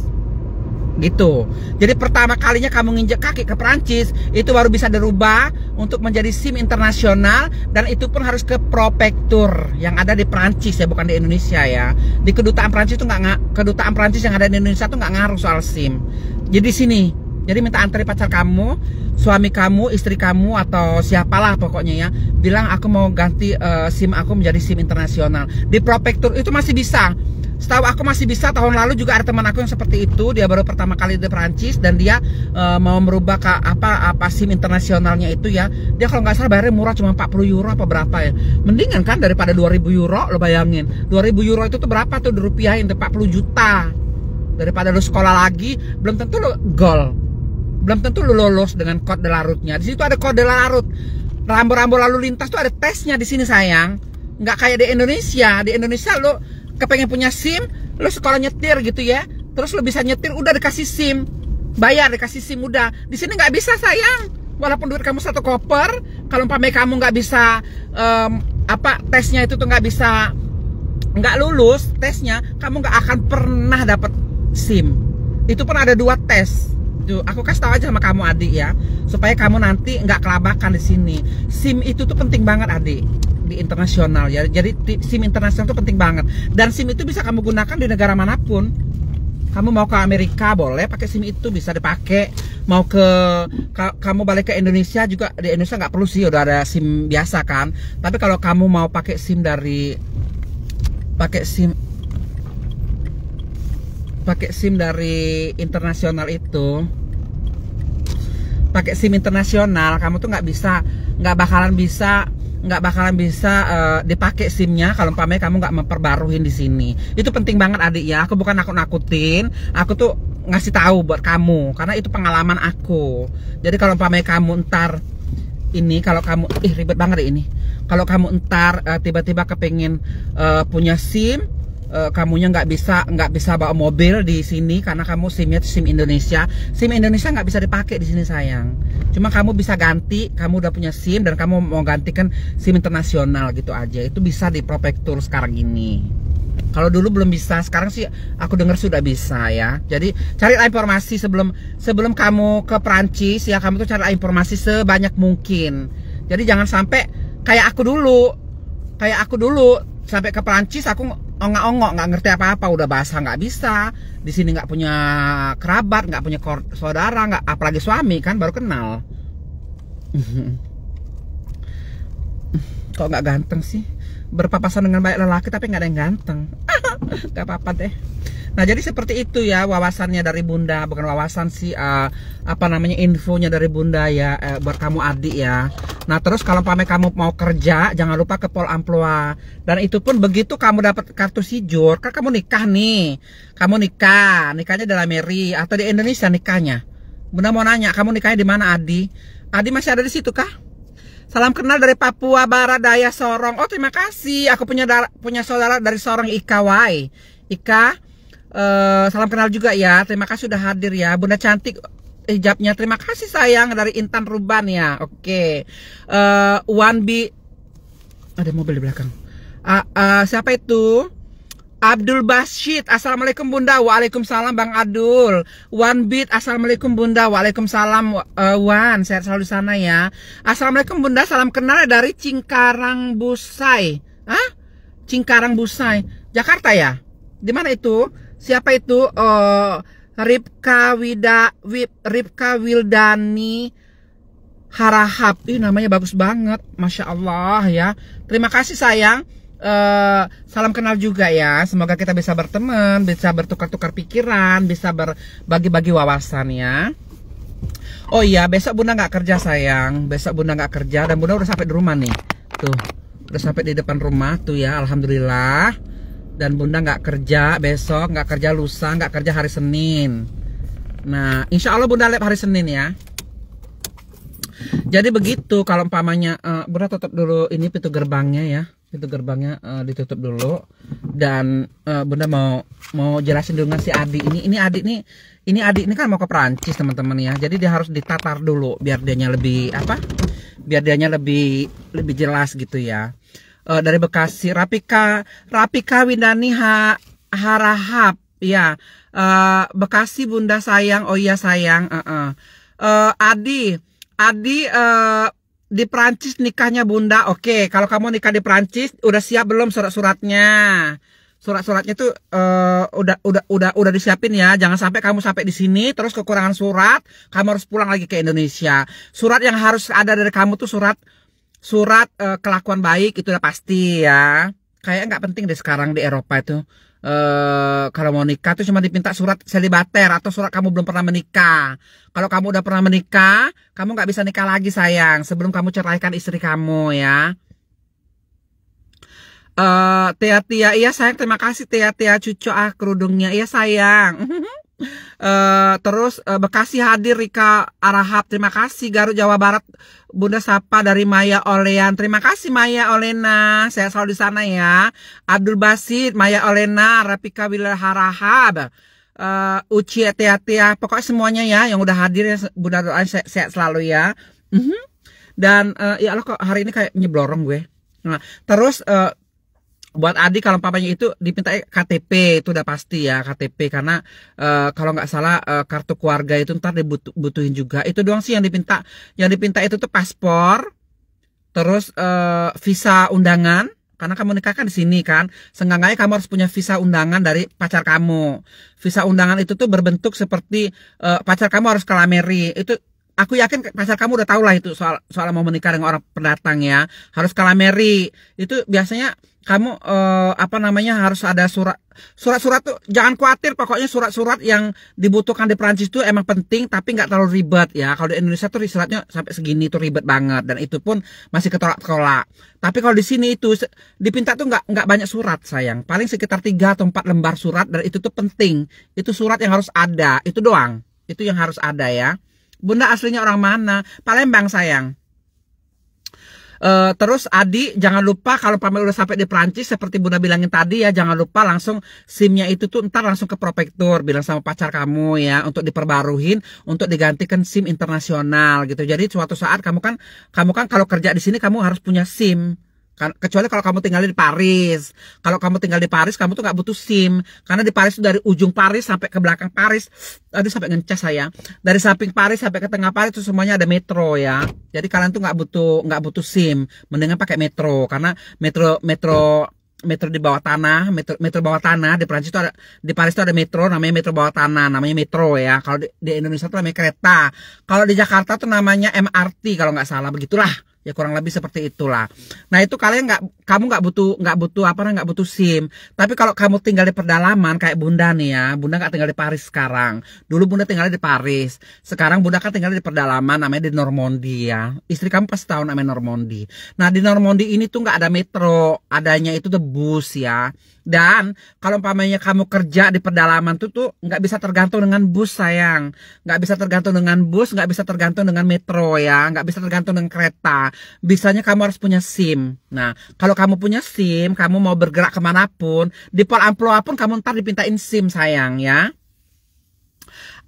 gitu. Jadi pertama kalinya kamu nginjek kaki ke Perancis itu baru bisa dirubah untuk menjadi SIM internasional dan itu pun harus ke prefektur yang ada di Perancis ya bukan di Indonesia ya. Di kedutaan Perancis itu nggak kedutaan Perancis yang ada di Indonesia itu nggak ngaruh soal SIM. Jadi sini jadi minta antri pacar kamu, suami kamu, istri kamu atau siapalah pokoknya ya. Bilang aku mau ganti uh, SIM aku menjadi SIM internasional. Di prefektur itu masih bisa setahu aku masih bisa tahun lalu juga ada teman aku yang seperti itu dia baru pertama kali di Perancis dan dia e, mau merubah ke apa apa SIM internasionalnya itu ya dia kalau nggak salah bayarnya murah cuma 40 euro apa berapa ya mendingan kan daripada 2000 euro lo bayangin 2000 euro itu tuh berapa tuh dirupiahin tuh 40 juta daripada lo sekolah lagi belum tentu lo gol belum tentu lo lolos dengan kode larutnya di situ ada kode larut rambu-rambu lalu lintas tuh ada tesnya di sini sayang nggak kayak di Indonesia di Indonesia lo kepengen punya SIM, lo sekolah nyetir gitu ya. Terus lo bisa nyetir udah dikasih SIM. Bayar dikasih SIM udah. Di sini nggak bisa sayang. Walaupun duit kamu satu koper, kalau umpamanya kamu nggak bisa um, apa tesnya itu tuh nggak bisa nggak lulus tesnya, kamu nggak akan pernah dapet SIM. Itu pun ada dua tes. Tuh, aku kasih tahu aja sama kamu adik ya, supaya kamu nanti nggak kelabakan di sini. SIM itu tuh penting banget adik di internasional ya. Jadi SIM internasional itu penting banget. Dan SIM itu bisa kamu gunakan di negara manapun. Kamu mau ke Amerika boleh pakai SIM itu bisa dipakai. Mau ke ka, kamu balik ke Indonesia juga di Indonesia nggak perlu sih udah ada SIM biasa kan. Tapi kalau kamu mau pakai SIM dari pakai SIM pakai SIM dari internasional itu pakai SIM internasional kamu tuh nggak bisa nggak bakalan bisa nggak bakalan bisa uh, dipakai simnya kalau umpamanya kamu nggak memperbaruin di sini itu penting banget adik ya aku bukan aku nakutin aku tuh ngasih tahu buat kamu karena itu pengalaman aku jadi kalau umpamanya kamu ntar ini kalau kamu ih ribet banget ini kalau kamu ntar eh, tiba-tiba uh, kepengen uh, eh, punya sim uh, kamunya nggak bisa nggak bisa bawa mobil di sini karena kamu simnya sim Indonesia sim Indonesia nggak bisa dipakai di sini sayang cuma kamu bisa ganti kamu udah punya sim dan kamu mau gantikan sim internasional gitu aja itu bisa di prefektur sekarang ini kalau dulu belum bisa sekarang sih aku dengar sudah bisa ya jadi cari informasi sebelum sebelum kamu ke Perancis ya kamu tuh cari informasi sebanyak mungkin jadi jangan sampai kayak aku dulu kayak aku dulu sampai ke Perancis aku ongak ongok nggak ngerti apa-apa udah bahasa nggak bisa di sini nggak punya kerabat nggak punya saudara nggak apalagi suami kan baru kenal kok nggak ganteng sih berpapasan dengan banyak lelaki tapi nggak ada yang ganteng nggak apa-apa deh Nah, jadi seperti itu ya wawasannya dari Bunda, bukan wawasan sih eh, uh, apa namanya infonya dari Bunda ya uh, buat kamu adik ya. Nah, terus kalau pamit kamu mau kerja, jangan lupa ke Pol Amploa. Dan itu pun begitu kamu dapat kartu sijur, kan kamu nikah nih. Kamu nikah, nikahnya dalam Mary atau di Indonesia nikahnya. Bunda mau nanya, kamu nikahnya di mana Adi? Adi masih ada di situ kah? Salam kenal dari Papua Barat Daya Sorong. Oh terima kasih. Aku punya punya saudara dari Sorong Ika Wai. Ika, Eh, salam kenal juga ya. Terima kasih sudah hadir ya. Bunda cantik hijabnya. Eh, Terima kasih sayang dari Intan Ruban ya. Oke. Okay. Uh, eh, One B ada mobil di belakang. Uh, uh, siapa itu? Abdul Bashid, Assalamualaikum Bunda, Waalaikumsalam Bang Abdul One Beat, Assalamualaikum Bunda, Waalaikumsalam uh, Wan, sehat selalu di sana ya Assalamualaikum Bunda, salam kenal dari Cingkarang Busai Hah? Cingkarang Busai, Jakarta ya? Di mana itu? siapa itu uh, Ripka Wida Wip, Ripka Wildani Harahap ih namanya bagus banget Masya Allah ya terima kasih sayang Uh, salam kenal juga ya. Semoga kita bisa berteman, bisa bertukar-tukar pikiran, bisa berbagi-bagi wawasan ya. Oh iya, besok bunda nggak kerja sayang. Besok bunda nggak kerja dan bunda udah sampai di rumah nih. Tuh, udah sampai di depan rumah tuh ya. Alhamdulillah dan bunda nggak kerja besok nggak kerja lusa nggak kerja hari senin nah insya allah bunda lab hari senin ya jadi begitu kalau umpamanya uh, bunda tutup dulu ini pintu gerbangnya ya pintu gerbangnya uh, ditutup dulu dan uh, bunda mau mau jelasin dulu si Adi ini ini Adi ini ini Adi ini kan mau ke Perancis teman-teman ya jadi dia harus ditatar dulu biar dianya lebih apa biar dianya lebih lebih jelas gitu ya uh, dari Bekasi Rapika Rapika Windani ha, Harahap ya uh, Bekasi Bunda sayang oh iya sayang uh -uh. Uh, Adi Adi uh, di Prancis nikahnya Bunda oke okay. kalau kamu nikah di Prancis udah siap belum surat-suratnya surat-suratnya tuh uh, udah udah udah udah disiapin ya. Jangan sampai kamu sampai di sini terus kekurangan surat, kamu harus pulang lagi ke Indonesia. Surat yang harus ada dari kamu tuh surat surat uh, kelakuan baik itu udah pasti ya kayak nggak penting deh sekarang di Eropa itu uh, kalau mau nikah tuh cuma dipinta surat selibater atau surat kamu belum pernah menikah. Kalau kamu udah pernah menikah, kamu nggak bisa nikah lagi sayang sebelum kamu ceraikan istri kamu ya. Eh Tia Tia, iya sayang terima kasih Tia Tia cucu ah kerudungnya. Iya sayang. Uh, terus uh, Bekasi hadir Rika Arahap terima kasih Garut Jawa Barat Bunda Sapa dari Maya Olean terima kasih Maya Olena saya selalu di sana ya Abdul Basit Maya Olena Rapika Wilharahab uh, eh, Uci hati-hati ya pokoknya semuanya ya yang udah hadir ya Bunda doain sehat, selalu ya uh mhm. -huh. dan uh, ya Allah kok hari ini kayak nyeblorong gue nah, terus uh, buat adik kalau papanya itu diminta KTP itu udah pasti ya KTP karena uh, kalau nggak salah uh, kartu keluarga itu ntar dibutuhin juga itu doang sih yang dipinta yang dipinta itu tuh paspor terus uh, visa undangan karena kamu nikah kan di sini kan seenggaknya kamu harus punya visa undangan dari pacar kamu visa undangan itu tuh berbentuk seperti uh, pacar kamu harus ke Lameri itu aku yakin pasar kamu udah tau lah itu soal soal mau menikah dengan orang pendatang ya harus kalameri itu biasanya kamu eh, apa namanya harus ada surat surat-surat tuh jangan khawatir pokoknya surat-surat yang dibutuhkan di Prancis itu emang penting tapi nggak terlalu ribet ya kalau di Indonesia tuh suratnya sampai segini tuh ribet banget dan itu pun masih ketolak-tolak tapi kalau di sini itu dipinta tuh nggak nggak banyak surat sayang paling sekitar tiga atau empat lembar surat dan itu tuh penting itu surat yang harus ada itu doang itu yang harus ada ya Bunda aslinya orang mana? Palembang sayang. Uh, terus Adi jangan lupa kalau Pamela udah sampai di Perancis seperti Bunda bilangin tadi ya jangan lupa langsung SIM-nya itu tuh ntar langsung ke prefektur bilang sama pacar kamu ya untuk diperbaruhin untuk digantikan SIM internasional gitu. Jadi suatu saat kamu kan kamu kan kalau kerja di sini kamu harus punya SIM Kan, kecuali kalau kamu tinggal di Paris kalau kamu tinggal di Paris kamu tuh nggak butuh SIM karena di Paris tuh dari ujung Paris sampai ke belakang Paris tadi sampai ngecas saya dari samping Paris sampai ke tengah Paris itu semuanya ada metro ya jadi kalian tuh nggak butuh nggak butuh SIM mendingan pakai metro karena metro metro metro di bawah tanah, metro metro bawah tanah di Prancis itu ada di Paris itu ada metro namanya metro bawah tanah, namanya metro ya. Kalau di, di Indonesia itu namanya kereta. Kalau di Jakarta tuh namanya MRT kalau nggak salah begitulah ya kurang lebih seperti itulah nah itu kalian nggak kamu nggak butuh nggak butuh apa nggak butuh sim tapi kalau kamu tinggal di pedalaman kayak bunda nih ya bunda nggak tinggal di Paris sekarang dulu bunda tinggal di Paris sekarang bunda kan tinggal di pedalaman namanya di Normandy ya istri kamu pasti tahu namanya Normandy nah di Normandy ini tuh nggak ada metro adanya itu the bus ya dan kalau umpamanya kamu kerja di pedalaman tuh tuh nggak bisa tergantung dengan bus sayang, nggak bisa tergantung dengan bus, nggak bisa tergantung dengan metro ya, nggak bisa tergantung dengan kereta. Bisanya kamu harus punya SIM. Nah, kalau kamu punya SIM, kamu mau bergerak kemanapun, di pol amploa pun kamu ntar dipintain SIM sayang ya.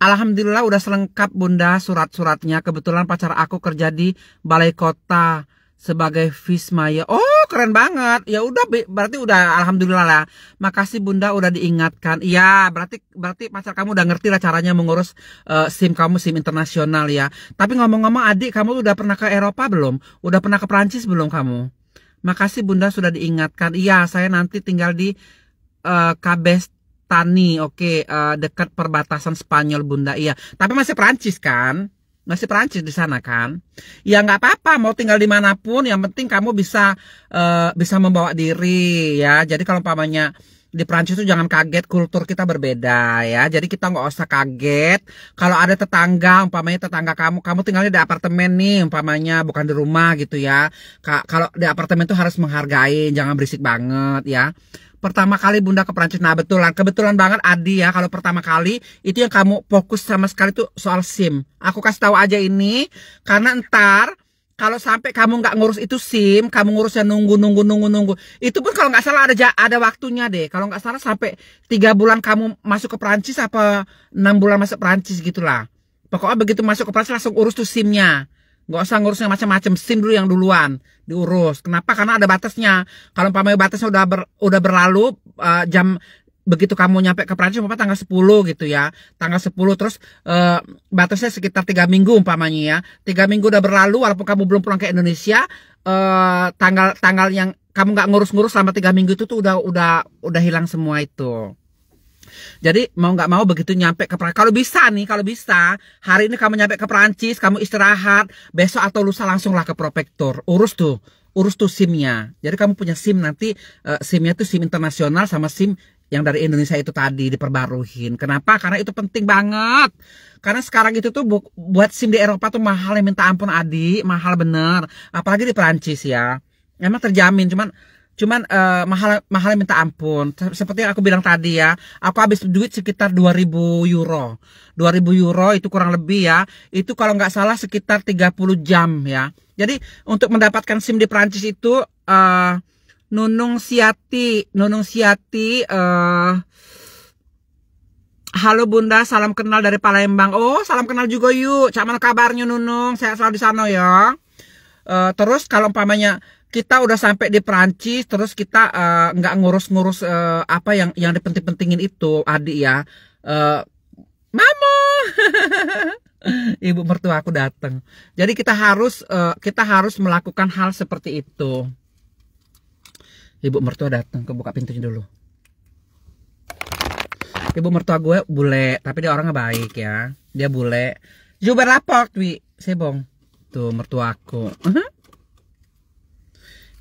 Alhamdulillah udah selengkap bunda surat-suratnya. Kebetulan pacar aku kerja di balai kota sebagai Vismaya. Oh, keren banget. Ya udah berarti udah alhamdulillah lah. Makasih Bunda udah diingatkan. Iya, berarti berarti pacar kamu udah ngerti lah caranya mengurus uh, SIM kamu SIM internasional ya. Tapi ngomong-ngomong adik, kamu udah pernah ke Eropa belum? Udah pernah ke Prancis belum kamu? Makasih Bunda sudah diingatkan. Iya, saya nanti tinggal di uh, eh, Tani, oke, okay, uh, eh, dekat perbatasan Spanyol Bunda. Iya, tapi masih Prancis kan? masih Perancis di sana kan ya nggak apa-apa mau tinggal dimanapun yang penting kamu bisa uh, bisa membawa diri ya jadi kalau pamannya di Prancis tuh jangan kaget kultur kita berbeda ya jadi kita nggak usah kaget kalau ada tetangga umpamanya tetangga kamu kamu tinggalnya di apartemen nih umpamanya bukan di rumah gitu ya kalau di apartemen tuh harus menghargai jangan berisik banget ya pertama kali bunda ke Prancis nah betulan kebetulan banget Adi ya kalau pertama kali itu yang kamu fokus sama sekali tuh soal SIM aku kasih tahu aja ini karena entar kalau sampai kamu nggak ngurus itu SIM, kamu ngurusnya nunggu nunggu nunggu nunggu. Itu pun kalau nggak salah ada ada waktunya deh. Kalau nggak salah sampai tiga bulan kamu masuk ke Prancis apa enam bulan masuk Prancis gitulah. Pokoknya begitu masuk ke Prancis langsung urus tuh SIM-nya. Nggak usah ngurusnya macam-macam SIM dulu yang duluan diurus. Kenapa? Karena ada batasnya. Kalau pamer batasnya udah ber, udah berlalu uh, jam begitu kamu nyampe ke Prancis umpama tanggal 10 gitu ya. Tanggal 10 terus uh, batasnya sekitar tiga minggu umpamanya ya. Tiga minggu udah berlalu walaupun kamu belum pulang ke Indonesia uh, tanggal tanggal yang kamu nggak ngurus-ngurus selama tiga minggu itu tuh udah udah udah hilang semua itu. Jadi mau nggak mau begitu nyampe ke Prancis, Kalau bisa nih, kalau bisa hari ini kamu nyampe ke Prancis, kamu istirahat, besok atau lusa langsunglah ke prefektur, urus tuh urus tuh simnya. Jadi kamu punya SIM nanti uh, eh, sim tuh SIM internasional sama SIM yang dari Indonesia itu tadi diperbaruhin. Kenapa? Karena itu penting banget. Karena sekarang itu tuh buat SIM di Eropa tuh mahal ya minta ampun Adi, mahal bener. Apalagi di Perancis ya. Emang terjamin, cuman cuman uh, mahal mahal minta ampun seperti yang aku bilang tadi ya aku habis duit sekitar 2000 euro 2000 euro itu kurang lebih ya itu kalau nggak salah sekitar 30 jam ya jadi untuk mendapatkan SIM di Prancis itu uh, Nunung Siati, Nunung Siati, uh, halo Bunda, salam kenal dari Palembang. Oh, salam kenal juga yuk. Cuman kabarnya Nunung? saya selalu di sana ya. Uh, terus kalau umpamanya kita udah sampai di Perancis, terus kita eh, nggak uh, ngurus-ngurus uh, apa yang yang dipenting-pentingin itu, adik ya. Uh, Mamo, ibu mertua aku datang. Jadi kita harus uh, kita harus melakukan hal seperti itu ibu mertua datang ke buka pintunya dulu ibu mertua gue bule tapi dia orangnya baik ya dia bule juga lapor wi sebong tuh mertua aku uh-huh.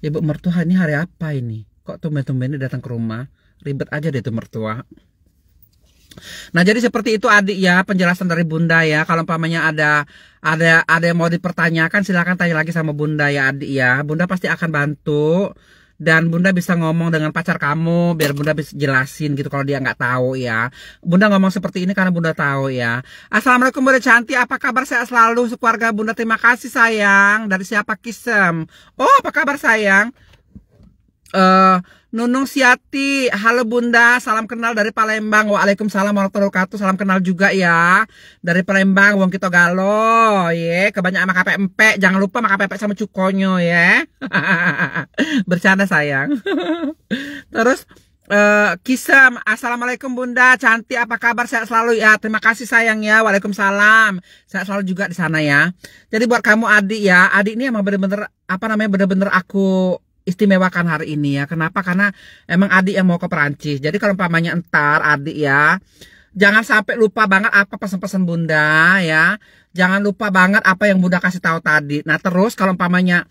ibu mertua ini hari apa ini kok tumben-tumbennya datang ke rumah ribet aja deh tuh mertua Nah jadi seperti itu adik ya penjelasan dari bunda ya kalau umpamanya ada ada ada yang mau dipertanyakan silahkan tanya lagi sama bunda ya adik ya bunda pasti akan bantu dan bunda bisa ngomong dengan pacar kamu biar bunda bisa jelasin gitu kalau dia nggak tahu ya bunda ngomong seperti ini karena bunda tahu ya assalamualaikum bunda cantik apa kabar saya selalu sekeluarga bunda terima kasih sayang dari siapa kisem oh apa kabar sayang eh uh, Nunung Siati, halo Bunda, salam kenal dari Palembang. Waalaikumsalam warahmatullahi wabarakatuh. Salam kenal juga ya dari Palembang, Wong Kito Galo. Ye, kebanyakan makan pempek. Jangan lupa makan pempek sama cukonyo ya. Bercanda sayang. Terus Uh, Kisam, Assalamualaikum Bunda, cantik apa kabar? Sehat selalu ya. Terima kasih sayang ya. Waalaikumsalam. Sehat selalu juga di sana ya. Jadi buat kamu adik ya, adik ini emang bener-bener apa namanya bener-bener aku istimewakan hari ini ya. Kenapa? Karena emang adik yang mau ke Perancis. Jadi kalau umpamanya entar adik ya, jangan sampai lupa banget apa pesan-pesan bunda ya. Jangan lupa banget apa yang bunda kasih tahu tadi. Nah terus kalau umpamanya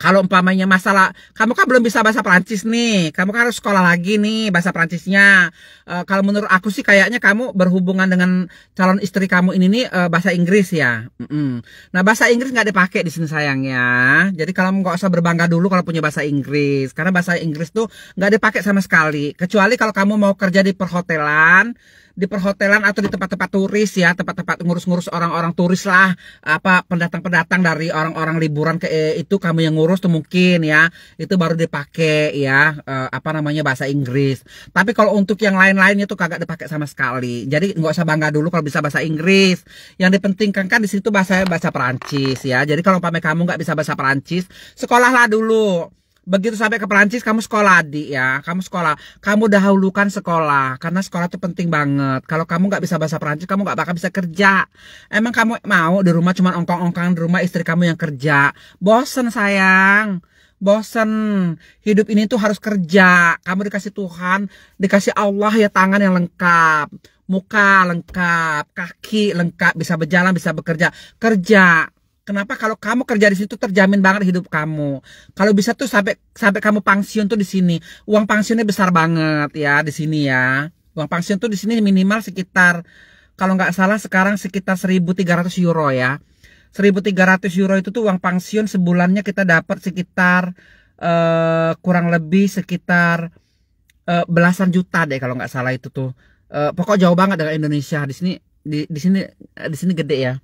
kalau umpamanya masalah, kamu kan belum bisa bahasa Prancis nih, kamu kan harus sekolah lagi nih bahasa Prancisnya. E, eh, kalau menurut aku sih kayaknya kamu berhubungan dengan calon istri kamu ini nih e, bahasa Inggris ya. Mm -mm. Nah bahasa Inggris nggak dipakai di sini sayang ya. Jadi kalau nggak usah berbangga dulu kalau punya bahasa Inggris, karena bahasa Inggris tuh nggak dipakai sama sekali. Kecuali kalau kamu mau kerja di perhotelan di perhotelan atau di tempat-tempat turis ya, tempat-tempat ngurus-ngurus orang-orang turis lah, apa pendatang-pendatang dari orang-orang liburan ke eh, itu kamu yang ngurus tuh mungkin ya, itu baru dipakai ya eh, apa namanya bahasa Inggris. Tapi kalau untuk yang lain-lain itu kagak dipakai sama sekali. Jadi nggak usah bangga dulu kalau bisa bahasa Inggris. Yang dipentingkan kan di situ bahasa bahasa Perancis ya. Jadi kalau pamit kamu nggak bisa bahasa Perancis, sekolahlah dulu begitu sampai ke Perancis kamu sekolah di ya kamu sekolah kamu dahulukan sekolah karena sekolah itu penting banget kalau kamu nggak bisa bahasa Perancis kamu nggak bakal bisa kerja emang kamu mau di rumah cuma ongkong ongkang di rumah istri kamu yang kerja bosen sayang bosen hidup ini tuh harus kerja kamu dikasih Tuhan dikasih Allah ya tangan yang lengkap muka lengkap kaki lengkap bisa berjalan bisa bekerja kerja Kenapa kalau kamu kerja di situ terjamin banget hidup kamu. Kalau bisa tuh sampai sampai kamu pensiun tuh di sini. Uang pensiunnya besar banget ya di sini ya. Uang pensiun tuh di sini minimal sekitar kalau nggak salah sekarang sekitar 1.300 euro ya. 1.300 euro itu tuh uang pensiun sebulannya kita dapat sekitar uh, kurang lebih sekitar uh, belasan juta deh kalau nggak salah itu tuh. Uh, pokok jauh banget dengan Indonesia di sini di di sini di sini gede ya.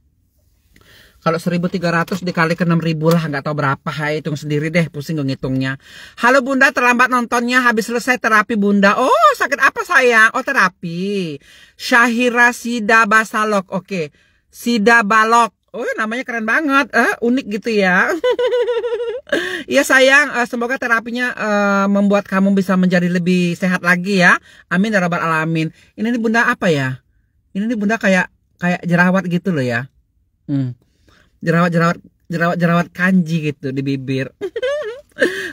Kalau 1300 dikali ke 6000 lah, nggak tahu berapa. Hai, hitung sendiri deh, pusing gue ngitungnya. Halo Bunda, terlambat nontonnya, habis selesai terapi Bunda. Oh, sakit apa sayang? Oh, terapi. Syahira Sida Basalok. Oke. Okay. Sida Balok. Oh, ya, namanya keren banget. Eh, unik gitu ya. Iya sayang, eh, semoga terapinya eh, membuat kamu bisa menjadi lebih sehat lagi ya. Amin ya rabbal alamin. Ini nih Bunda apa ya? Ini nih Bunda kayak kayak jerawat gitu loh ya. Hmm jerawat jerawat jerawat jerawat kanji gitu di bibir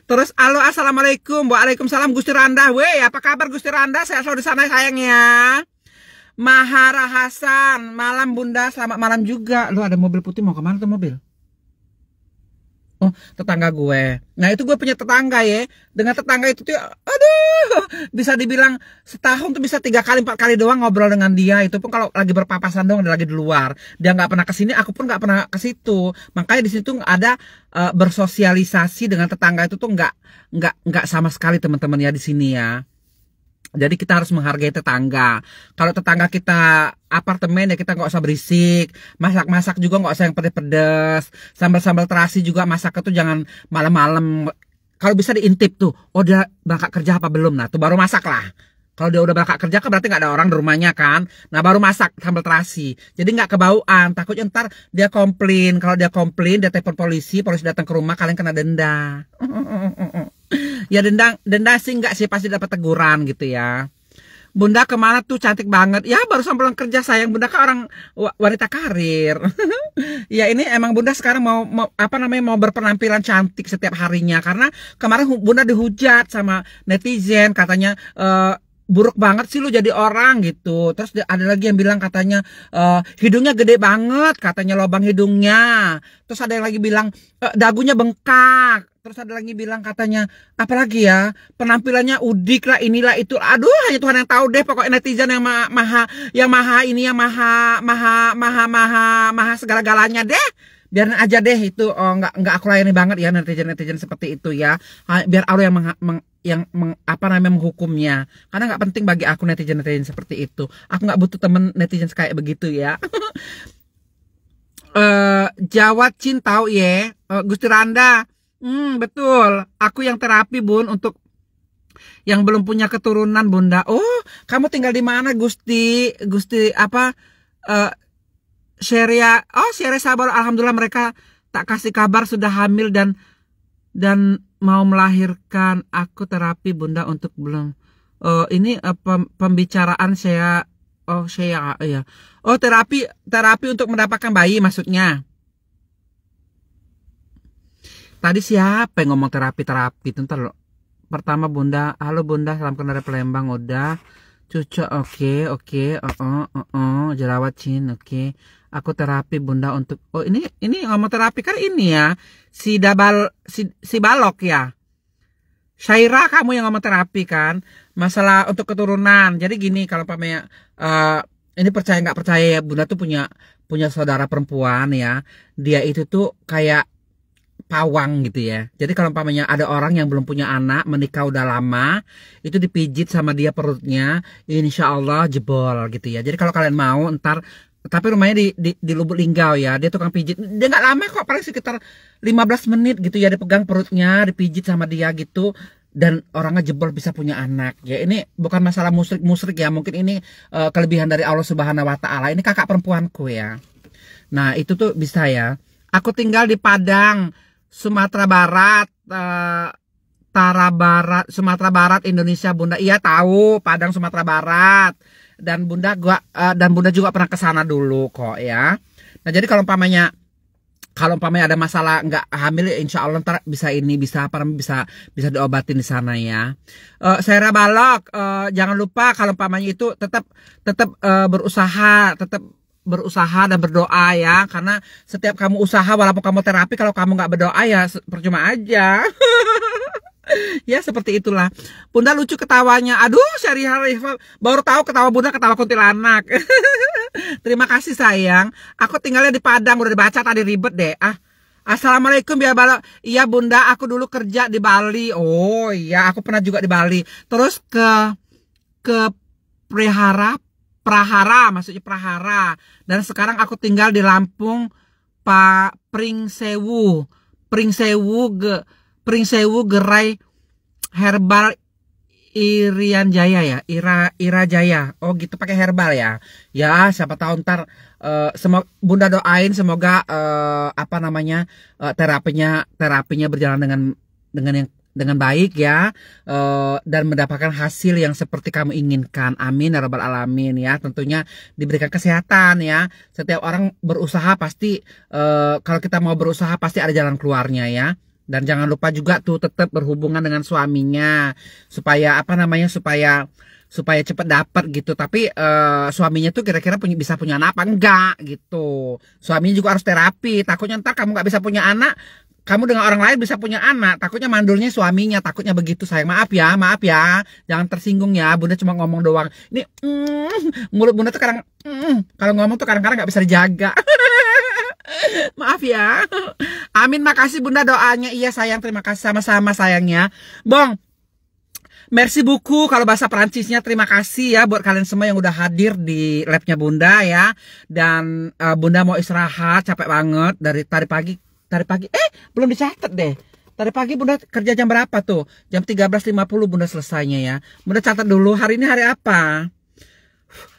Terus halo assalamualaikum Waalaikumsalam Gusti Randa Weh apa kabar Gusti Randa Saya selalu di sana sayangnya Mahara Hasan Malam bunda Selamat malam juga Lu ada mobil putih mau kemana tuh mobil oh tetangga gue nah itu gue punya tetangga ya dengan tetangga itu tuh aduh bisa dibilang setahun tuh bisa tiga kali empat kali doang ngobrol dengan dia itu pun kalau lagi berpapasan doang dia lagi di luar dia nggak pernah kesini aku pun nggak pernah ke situ makanya di situ ada uh, bersosialisasi dengan tetangga itu tuh nggak nggak nggak sama sekali teman-teman ya di sini ya jadi kita harus menghargai tetangga. Kalau tetangga kita apartemen ya kita nggak usah berisik, masak-masak juga nggak usah yang pedes-pedes, sambal-sambal terasi juga masak itu jangan malam-malam. Kalau bisa diintip tuh, oh dia berangkat kerja apa belum? Nah, tuh baru masak lah. Kalau dia udah berangkat kerja kan berarti nggak ada orang di rumahnya kan. Nah baru masak sambal terasi. Jadi nggak kebauan. Takutnya ntar dia komplain. Kalau dia komplain dia telepon polisi. Polisi datang ke rumah kalian kena denda. ya denda denda sih nggak sih pasti dapat teguran gitu ya Bunda kemana tuh cantik banget ya baru pulang kerja sayang Bunda kan orang wanita karir ya ini emang Bunda sekarang mau, mau apa namanya mau berpenampilan cantik setiap harinya karena kemarin Bunda dihujat sama netizen katanya uh, buruk banget sih lu jadi orang gitu terus ada lagi yang bilang katanya e, hidungnya gede banget katanya lobang hidungnya terus ada yang lagi bilang e, dagunya bengkak terus ada lagi bilang katanya apalagi ya penampilannya udik lah inilah itu aduh hanya Tuhan yang tahu deh pokoknya netizen yang ma maha yang maha ini yang maha maha maha maha maha segala galanya deh biar aja deh itu oh, nggak nggak aku layani banget ya netizen netizen seperti itu ya biar Allah yang meng, meng, yang meng, apa namanya menghukumnya karena nggak penting bagi aku netizen netizen seperti itu aku nggak butuh temen netizen kayak begitu ya uh, eh, Jawa Cintau ya uh, Gusti Randa hmm, betul aku yang terapi bun untuk yang belum punya keturunan bunda oh kamu tinggal di mana Gusti Gusti apa uh, eh, Syria oh Syria sabar alhamdulillah mereka tak kasih kabar sudah hamil dan dan mau melahirkan aku terapi bunda untuk belum oh, ini uh, pembicaraan saya oh saya ya oh terapi terapi untuk mendapatkan bayi maksudnya tadi siapa yang ngomong terapi terapi tentar lo pertama bunda halo bunda salam kenal dari Palembang udah cucu oke okay, oke okay, oh uh oh oh jerawat cin oke okay aku terapi bunda untuk oh ini ini ngomong terapi kan ini ya si dabal si, si balok ya Syaira kamu yang ngomong terapi kan masalah untuk keturunan jadi gini kalau pamanya uh, eh, ini percaya nggak percaya ya bunda tuh punya punya saudara perempuan ya dia itu tuh kayak pawang gitu ya jadi kalau pamanya ada orang yang belum punya anak menikah udah lama itu dipijit sama dia perutnya insya Allah jebol gitu ya jadi kalau kalian mau ntar tapi rumahnya di, di, di Lubuk Linggau ya dia tukang pijit dia nggak lama kok paling sekitar 15 menit gitu ya dipegang perutnya dipijit sama dia gitu dan orangnya jebol bisa punya anak ya ini bukan masalah musrik-musrik ya mungkin ini uh, kelebihan dari Allah Subhanahu Wa Taala ini kakak perempuanku ya nah itu tuh bisa ya aku tinggal di Padang Sumatera Barat uh, Tara Barat Sumatera Barat Indonesia Bunda iya tahu Padang Sumatera Barat dan bunda gua uh, dan bunda juga pernah kesana dulu kok ya nah jadi kalau umpamanya kalau umpamanya ada masalah nggak hamil ya insya Allah ntar bisa ini bisa apa bisa bisa diobatin di sana ya uh, eh, Sarah Balok uh, jangan lupa kalau umpamanya itu tetap tetap uh, berusaha tetap berusaha dan berdoa ya karena setiap kamu usaha walaupun kamu terapi kalau kamu nggak berdoa ya percuma aja ya seperti itulah. Bunda lucu ketawanya. Aduh, Syariha baru tahu ketawa Bunda ketawa kuntilanak. Terima kasih sayang. Aku tinggalnya di Padang udah dibaca tadi ribet deh. Ah. Assalamualaikum ya Bala. Iya Bunda, aku dulu kerja di Bali. Oh iya, aku pernah juga di Bali. Terus ke ke Prihara, Prahara, maksudnya Prahara. Dan sekarang aku tinggal di Lampung, Pak Pringsewu. Pringsewu ge Pring Gerai Herbal Irian Jaya ya, Ira Ira Jaya. Oh gitu pakai herbal ya. Ya siapa tahu ntar uh, eh, semoga bunda doain semoga uh, apa namanya uh, terapinya terapinya berjalan dengan dengan yang dengan baik ya dan mendapatkan hasil yang seperti kamu inginkan. Amin ya alamin ya. Tentunya diberikan kesehatan ya. Setiap orang berusaha pasti kalau kita mau berusaha pasti ada jalan keluarnya ya dan jangan lupa juga tuh tetap berhubungan dengan suaminya supaya apa namanya supaya supaya cepat dapat gitu tapi uh, suaminya tuh kira-kira punya bisa punya anak apa enggak gitu suaminya juga harus terapi takutnya ntar kamu nggak bisa punya anak kamu dengan orang lain bisa punya anak takutnya mandulnya suaminya takutnya begitu Saya maaf ya maaf ya jangan tersinggung ya bunda cuma ngomong doang ini mm, mulut bunda tuh kadang mm, kalau ngomong tuh kadang-kadang nggak -kadang bisa dijaga Maaf ya. Amin, makasih Bunda doanya. Iya sayang, terima kasih sama-sama sayangnya. Bong, Merci buku kalau bahasa Perancisnya terima kasih ya buat kalian semua yang udah hadir di labnya Bunda ya dan uh, Bunda mau istirahat capek banget dari tadi pagi tadi pagi eh belum dicatat deh tadi pagi Bunda kerja jam berapa tuh jam 13.50 Bunda selesainya ya Bunda catat dulu hari ini hari apa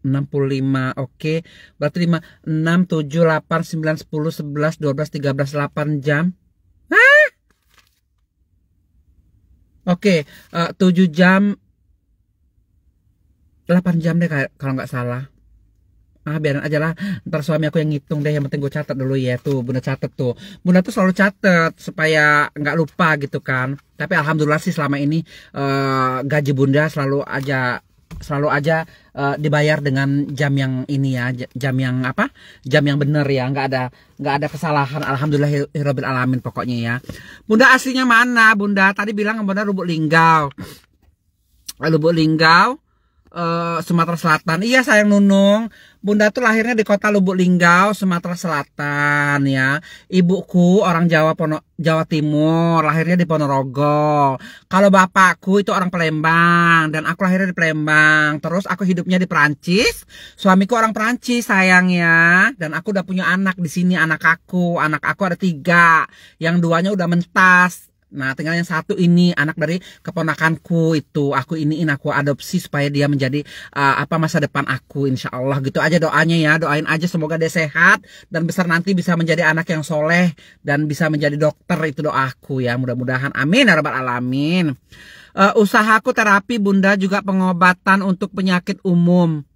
65 oke okay. berarti 5 6 7 8 9 10 11 12 13 8 jam Hah? oke okay. uh, 7 jam 8 jam deh kalau nggak salah ah biarin aja lah ntar suami aku yang ngitung deh yang penting gue catat dulu ya tuh bunda catat tuh bunda tuh selalu catat supaya nggak lupa gitu kan tapi alhamdulillah sih selama ini uh, gaji bunda selalu aja selalu aja uh, dibayar dengan jam yang ini ya jam yang apa jam yang benar ya nggak ada nggak ada kesalahan alhamdulillah hirobil alamin pokoknya ya bunda aslinya mana bunda tadi bilang bunda rubuk linggau rubuk linggau Eh, Sumatera Selatan. Iya sayang Nunung, Bunda tuh lahirnya di kota Lubuk Linggau, Sumatera Selatan ya. Ibuku orang Jawa Pono, Jawa Timur, lahirnya di Ponorogo. Kalau bapakku itu orang Palembang dan aku lahirnya di Palembang. Terus aku hidupnya di Perancis. Suamiku orang Perancis sayang ya. dan aku udah punya anak di sini anak aku. Anak aku ada tiga, yang duanya udah mentas Nah, tinggal yang satu ini anak dari keponakanku itu aku ini iniin aku adopsi supaya dia menjadi uh, apa masa depan aku insya Allah gitu aja doanya ya doain aja semoga dia sehat dan besar nanti bisa menjadi anak yang soleh dan bisa menjadi dokter itu doaku ya mudah-mudahan amin ya rabbal alamin. Uh, usahaku terapi bunda juga pengobatan untuk penyakit umum.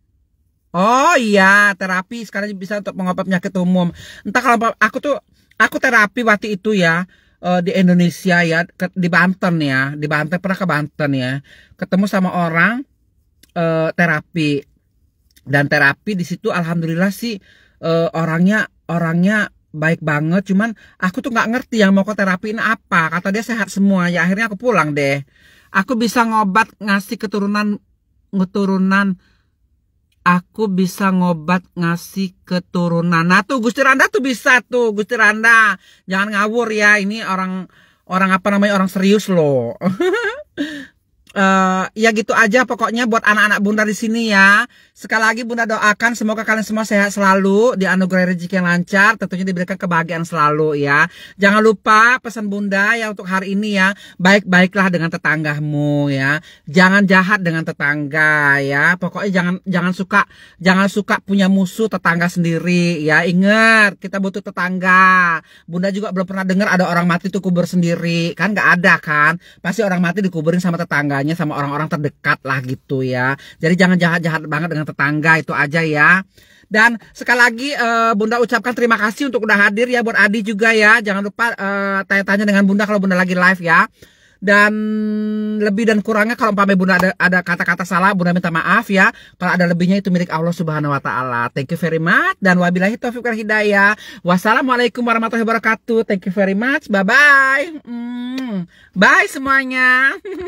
Oh iya terapi sekarang bisa untuk mengobat penyakit umum. Entah kalau aku tuh aku terapi waktu itu ya uh, di Indonesia ya ke, di Banten ya di Banten pernah ke Banten ya ketemu sama orang uh, terapi dan terapi di situ alhamdulillah sih uh, orangnya orangnya baik banget cuman aku tuh nggak ngerti yang mau ke terapiin apa kata dia sehat semua ya akhirnya aku pulang deh aku bisa ngobat ngasih keturunan keturunan aku bisa ngobat ngasih keturunan. Nah tuh Gusti Randa tuh bisa tuh Gusti Randa. Jangan ngawur ya ini orang orang apa namanya orang serius loh. uh, ya gitu aja pokoknya buat anak-anak bunda di sini ya. Sekali lagi Bunda doakan semoga kalian semua sehat selalu, dianugerahi rezeki yang lancar, tentunya diberikan kebahagiaan selalu ya. Jangan lupa pesan Bunda ya untuk hari ini ya, baik-baiklah dengan tetanggamu ya. Jangan jahat dengan tetangga ya. Pokoknya jangan jangan suka jangan suka punya musuh tetangga sendiri ya. Ingat, kita butuh tetangga. Bunda juga belum pernah dengar ada orang mati tuh kubur sendiri, kan nggak ada kan? Pasti orang mati dikuburin sama tetangganya sama orang-orang terdekat lah gitu ya. Jadi jangan jahat-jahat banget dengan dengan tetangga itu aja ya. Dan sekali lagi uh, Bunda ucapkan terima kasih untuk udah hadir ya buat Adi juga ya. Jangan lupa eh, tanya-tanya uh, dengan Bunda kalau Bunda lagi live ya. Dan lebih dan kurangnya kalau umpamanya Bunda ada kata-kata salah, Bunda minta maaf ya. Kalau ada lebihnya itu milik Allah Subhanahu wa taala. Thank you very much dan wabillahi taufiq wal hidayah. Wassalamualaikum warahmatullahi wabarakatuh. Thank you very much. Bye bye. Mm. Bye semuanya.